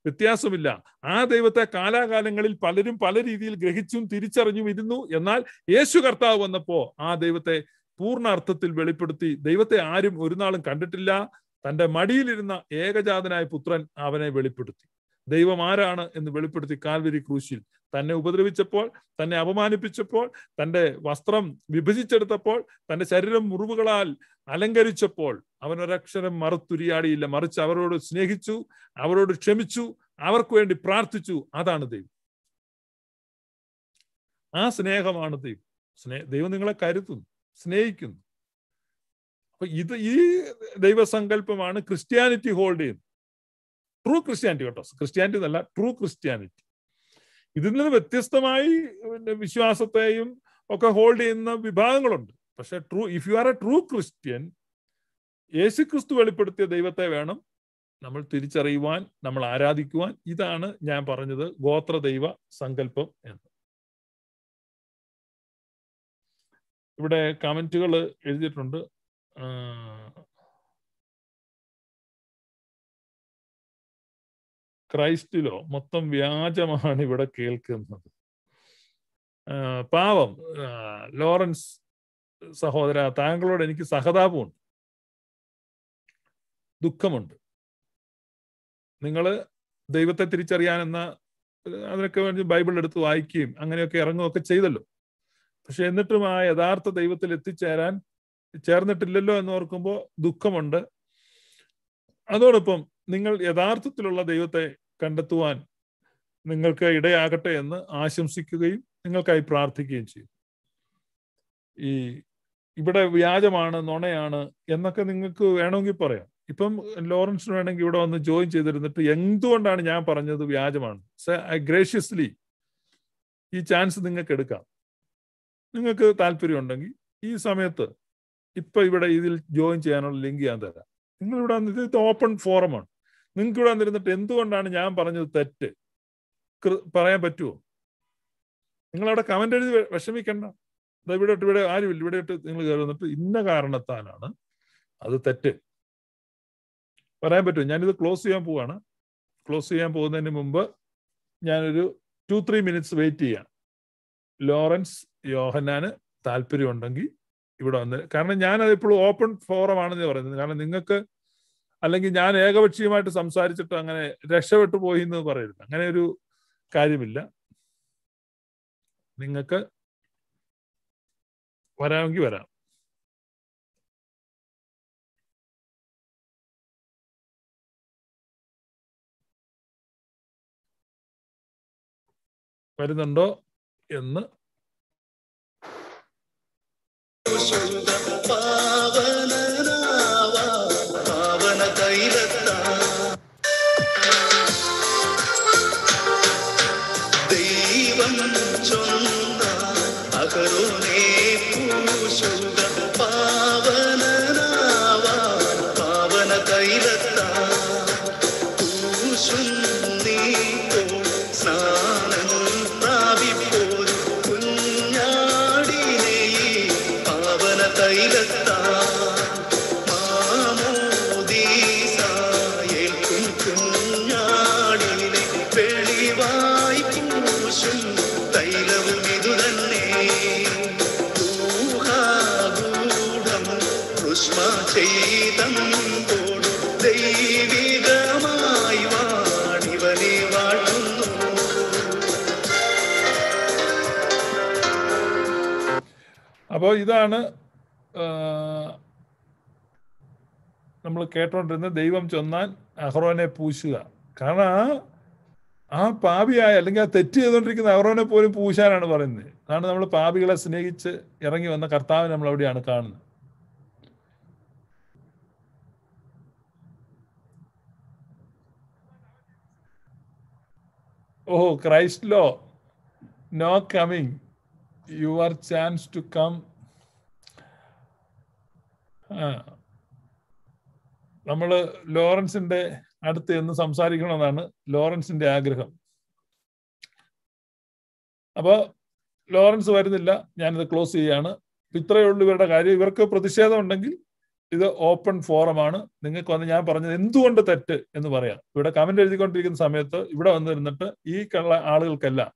വ്യത്യാസമില്ല ആ ദൈവത്തെ കാലാകാലങ്ങളിൽ പലരും പല രീതിയിൽ ഗ്രഹിച്ചും തിരിച്ചറിഞ്ഞും ഇരുന്നു എന്നാൽ യേശു കർത്താവ് വന്നപ്പോ ആ ദൈവത്തെ പൂർണ്ണ അർത്ഥത്തിൽ വെളിപ്പെടുത്തി ദൈവത്തെ ആരും ഒരു നാളും കണ്ടിട്ടില്ല തന്റെ മടിയിലിരുന്ന ഏകജാതനായ പുത്രൻ അവനെ വെളിപ്പെടുത്തി ദൈവം ആരാണ് എന്ന് വെളിപ്പെടുത്തി കാൽവരി ക്രൂശിൽ തന്നെ ഉപദ്രവിച്ചപ്പോൾ തന്നെ അപമാനിപ്പിച്ചപ്പോൾ തൻ്റെ വസ്ത്രം വിഭജിച്ചെടുത്തപ്പോൾ തൻ്റെ ശരീരം മുറിവുകളാൽ അലങ്കരിച്ചപ്പോൾ അവൻ ഒരക്ഷരം മറുത്തുരിയാടിയില്ല മറിച്ച് അവരോട് സ്നേഹിച്ചു അവരോട് ക്ഷമിച്ചു അവർക്ക് വേണ്ടി പ്രാർത്ഥിച്ചു അതാണ് ദൈവം ആ സ്നേഹമാണ് ദൈവം സ്നേ ദൈവം നിങ്ങളെ കരുതുന്നു സ്നേഹിക്കുന്നു അപ്പൊ ഇത് ഈ ദൈവസങ്കല്പമാണ് ക്രിസ്ത്യാനിറ്റി ഹോൾഡ് ചെയ്യുന്നത് ട്രൂ ക്രിസ്ത്യാനിറ്റി കേട്ടോ ക്രിസ്ത്യാനിറ്റി എന്നല്ല ട്രൂ ക്രിസ്ത്യാനിറ്റി ഇതിൽ നിന്ന് വ്യത്യസ്തമായി വിശ്വാസത്തെയും ഒക്കെ ഹോൾഡ് ചെയ്യുന്ന വിഭാഗങ്ങളുണ്ട് പക്ഷെ true if you are a true Christian യേശു ക്രിസ്തു വെളിപ്പെടുത്തിയ ദൈവത്തെ വേണം നമ്മൾ തിരിച്ചറിയുവാൻ നമ്മൾ ആരാധിക്കുവാൻ ഇതാണ് ഞാൻ പറഞ്ഞത് ഗോത്രദൈവ സങ്കല്പം എന്ന് ഇവിടെ കമന്റുകൾ എഴുതിയിട്ടുണ്ട് ക്രൈസ്റ്റിലോ മൊത്തം വ്യാജമാണ് ഇവിടെ കേൾക്കുന്നത് പാവം ലോറൻസ് സഹോദര താങ്കളോട് എനിക്ക് സഹതാപമുണ്ട് ദുഃഖമുണ്ട് നിങ്ങൾ ദൈവത്തെ എന്ന അതിനൊക്കെ വേണ്ടി ബൈബിൾ എടുത്ത് വായിക്കുകയും അങ്ങനെയൊക്കെ ഇറങ്ങുകയൊക്കെ ചെയ്തല്ലോ പക്ഷെ എന്നിട്ടും ആ യഥാർത്ഥ ദൈവത്തിൽ എത്തിച്ചേരാൻ ചേർന്നിട്ടില്ലല്ലോ എന്ന് ഓർക്കുമ്പോൾ ദുഃഖമുണ്ട് അതോടൊപ്പം നിങ്ങൾ യഥാർത്ഥത്തിലുള്ള ദൈവത്തെ കണ്ടെത്തുവാൻ നിങ്ങൾക്ക് ഇടയാകട്ടെ എന്ന് ആശംസിക്കുകയും നിങ്ങൾക്കായി പ്രാർത്ഥിക്കുകയും ചെയ്യും ഈ ഇവിടെ വ്യാജമാണ് നുണയാണ് എന്നൊക്കെ നിങ്ങൾക്ക് വേണമെങ്കിൽ പറയാം ഇപ്പം ലോറൻസിന് വേണമെങ്കിൽ ഇവിടെ വന്ന് ജോയിൻ ചെയ്തിരുന്നിട്ട് എന്തുകൊണ്ടാണ് ഞാൻ പറഞ്ഞത് വ്യാജമാണ് ഗ്രേഷ്യസ്ലി ഈ ചാൻസ് നിങ്ങൾക്ക് എടുക്കാം നിങ്ങൾക്ക് ഉണ്ടെങ്കിൽ ഈ സമയത്ത് ഇപ്പൊ ഇവിടെ ഇതിൽ ജോയിൻ ചെയ്യാനുള്ള ലിങ്ക് ഞാൻ തരാം നിങ്ങൾ ഇവിടെ വന്നിട്ട് ഇത് ഓപ്പൺ ഫോറമാണ് നിങ്ങൾക്ക് ഇവിടെ വന്നിരുന്നിട്ട് എന്തുകൊണ്ടാണ് ഞാൻ പറഞ്ഞത് തെറ്റ് പറയാൻ പറ്റുമോ നിങ്ങൾ അവിടെ കമന്റ് എഴുതി വിഷമിക്കണ്ട ഇവിടെ ഇവിടെ ആരുമില്ല ഇവിടെ ഇട്ട് നിങ്ങൾ കയറി വന്നിട്ട് ഇന്ന കാരണത്താലാണ് അത് തെറ്റ് പറയാൻ പറ്റുമോ ഞാനിത് ക്ലോസ് ചെയ്യാൻ പോവാണ് ക്ലോസ് ചെയ്യാൻ പോകുന്നതിന് മുമ്പ് ഞാനൊരു ടു ത്രീ മിനിറ്റ്സ് വെയിറ്റ് ചെയ്യാം ലോറൻസ് യോഹന്നാന് താല്പര്യമുണ്ടെങ്കിൽ ഇവിടെ വന്ന് കാരണം ഞാൻ അത് ഇപ്പോഴും ഓപ്പൺ ഫോറം ആണെന്ന് പറയുന്നത് കാരണം നിങ്ങൾക്ക് അല്ലെങ്കിൽ ഞാൻ ഏകപക്ഷീയമായിട്ട് സംസാരിച്ചിട്ട് അങ്ങനെ രക്ഷപ്പെട്ടു പോയി എന്ന് പറയരുത് അങ്ങനെ ഒരു കാര്യമില്ല നിങ്ങൾക്ക് വരാമെങ്കിൽ വരാം വരുന്നുണ്ടോ എന്ന് പാവനനാ gönlüm അപ്പോൾ ഇതാണ് നമ്മൾ കേട്ടോണ്ടിരുന്ന ദൈവം ചെന്നാൽ അഹ്റോനെ പൂശുക കാരണം ആ പാപിയായ അല്ലെങ്കിൽ ആ തെറ്റ് ചെയ്തുകൊണ്ടിരിക്കുന്ന അഹ്റോനെ പോലും പൂശാനാണ് പറയുന്നത് അതാണ് നമ്മൾ പാപികളെ സ്നേഹിച്ച് ഇറങ്ങി വന്ന കർത്താവിനെ നമ്മൾ അവിടെയാണ് കാണുന്നത് oh Christ lo no coming your chance to come നമ്മൾ ലോറൻസിന്റെ അടുത്ത് എന്ന് സംസാരിക്കണമെന്നാണ് ലോറൻസിന്റെ ആഗ്രഹം അപ്പോൾ ലോറൻസ് വരുന്നില്ല ഞാനിത് ക്ലോസ് ചെയ്യാണ് ഇത്രയേ ഉള്ളൂ ഇവരുടെ കാര്യം ഇവർക്ക് പ്രതിഷേധം ഉണ്ടെങ്കിൽ ഇത് ഓപ്പൺ ഫോറമാണ് നിങ്ങൾക്ക് വന്ന് ഞാൻ പറഞ്ഞത് എന്തുകൊണ്ട് തെറ്റ് എന്ന് പറയാം ഇവിടെ കമന്റ് എഴുതിക്കൊണ്ടിരിക്കുന്ന സമയത്ത് ഇവിടെ വന്നിരുന്നിട്ട് ഈ കള്ള ആളുകൾക്കെല്ലാം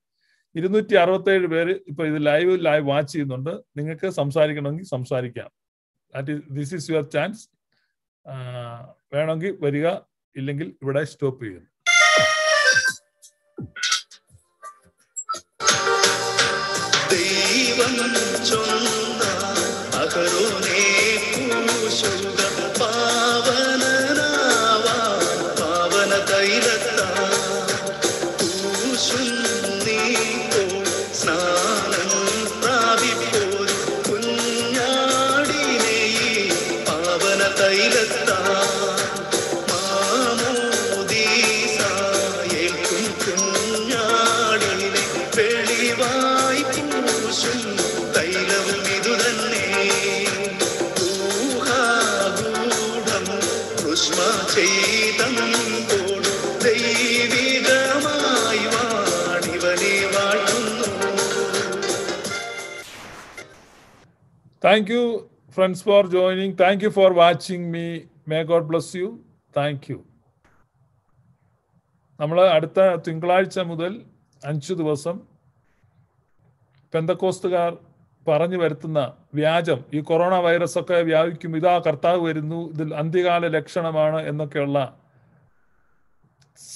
ഇരുന്നൂറ്റി അറുപത്തേഴ് പേര് ഇപ്പൊ ഇത് ലൈവ് ലൈവ് വാച്ച് ചെയ്യുന്നുണ്ട് നിങ്ങൾക്ക് സംസാരിക്കണമെങ്കിൽ സംസാരിക്കാം that is this is your chance വേണമെങ്കിൽ വരിക ഇല്ലെങ്കിൽ ഇവിടെ സ്റ്റോപ്പ് ചെയ്യുന്നു ദൈവം ചൊന്ന അഹരോനെ പൂശോ Thank you, friends, for joining. Thank you for watching me. May God bless you. Thank you നമ്മൾ അടുത്ത തിങ്കളാഴ്ച മുതൽ അഞ്ച് ദിവസം പെന്തക്കോസ്തുകാർ പറഞ്ഞു വരുത്തുന്ന വ്യാജം ഈ കൊറോണ വൈറസ് ഒക്കെ വ്യാപിക്കും ഇതാ കർത്താവ് വരുന്നു ഇതിൽ അന്ത്യകാല ലക്ഷണമാണ് എന്നൊക്കെയുള്ള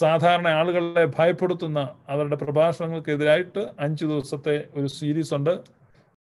സാധാരണ ആളുകളെ ഭയപ്പെടുത്തുന്ന അവരുടെ പ്രഭാഷണങ്ങൾക്കെതിരായിട്ട് അഞ്ച് ദിവസത്തെ ഒരു സീരീസ് ഉണ്ട്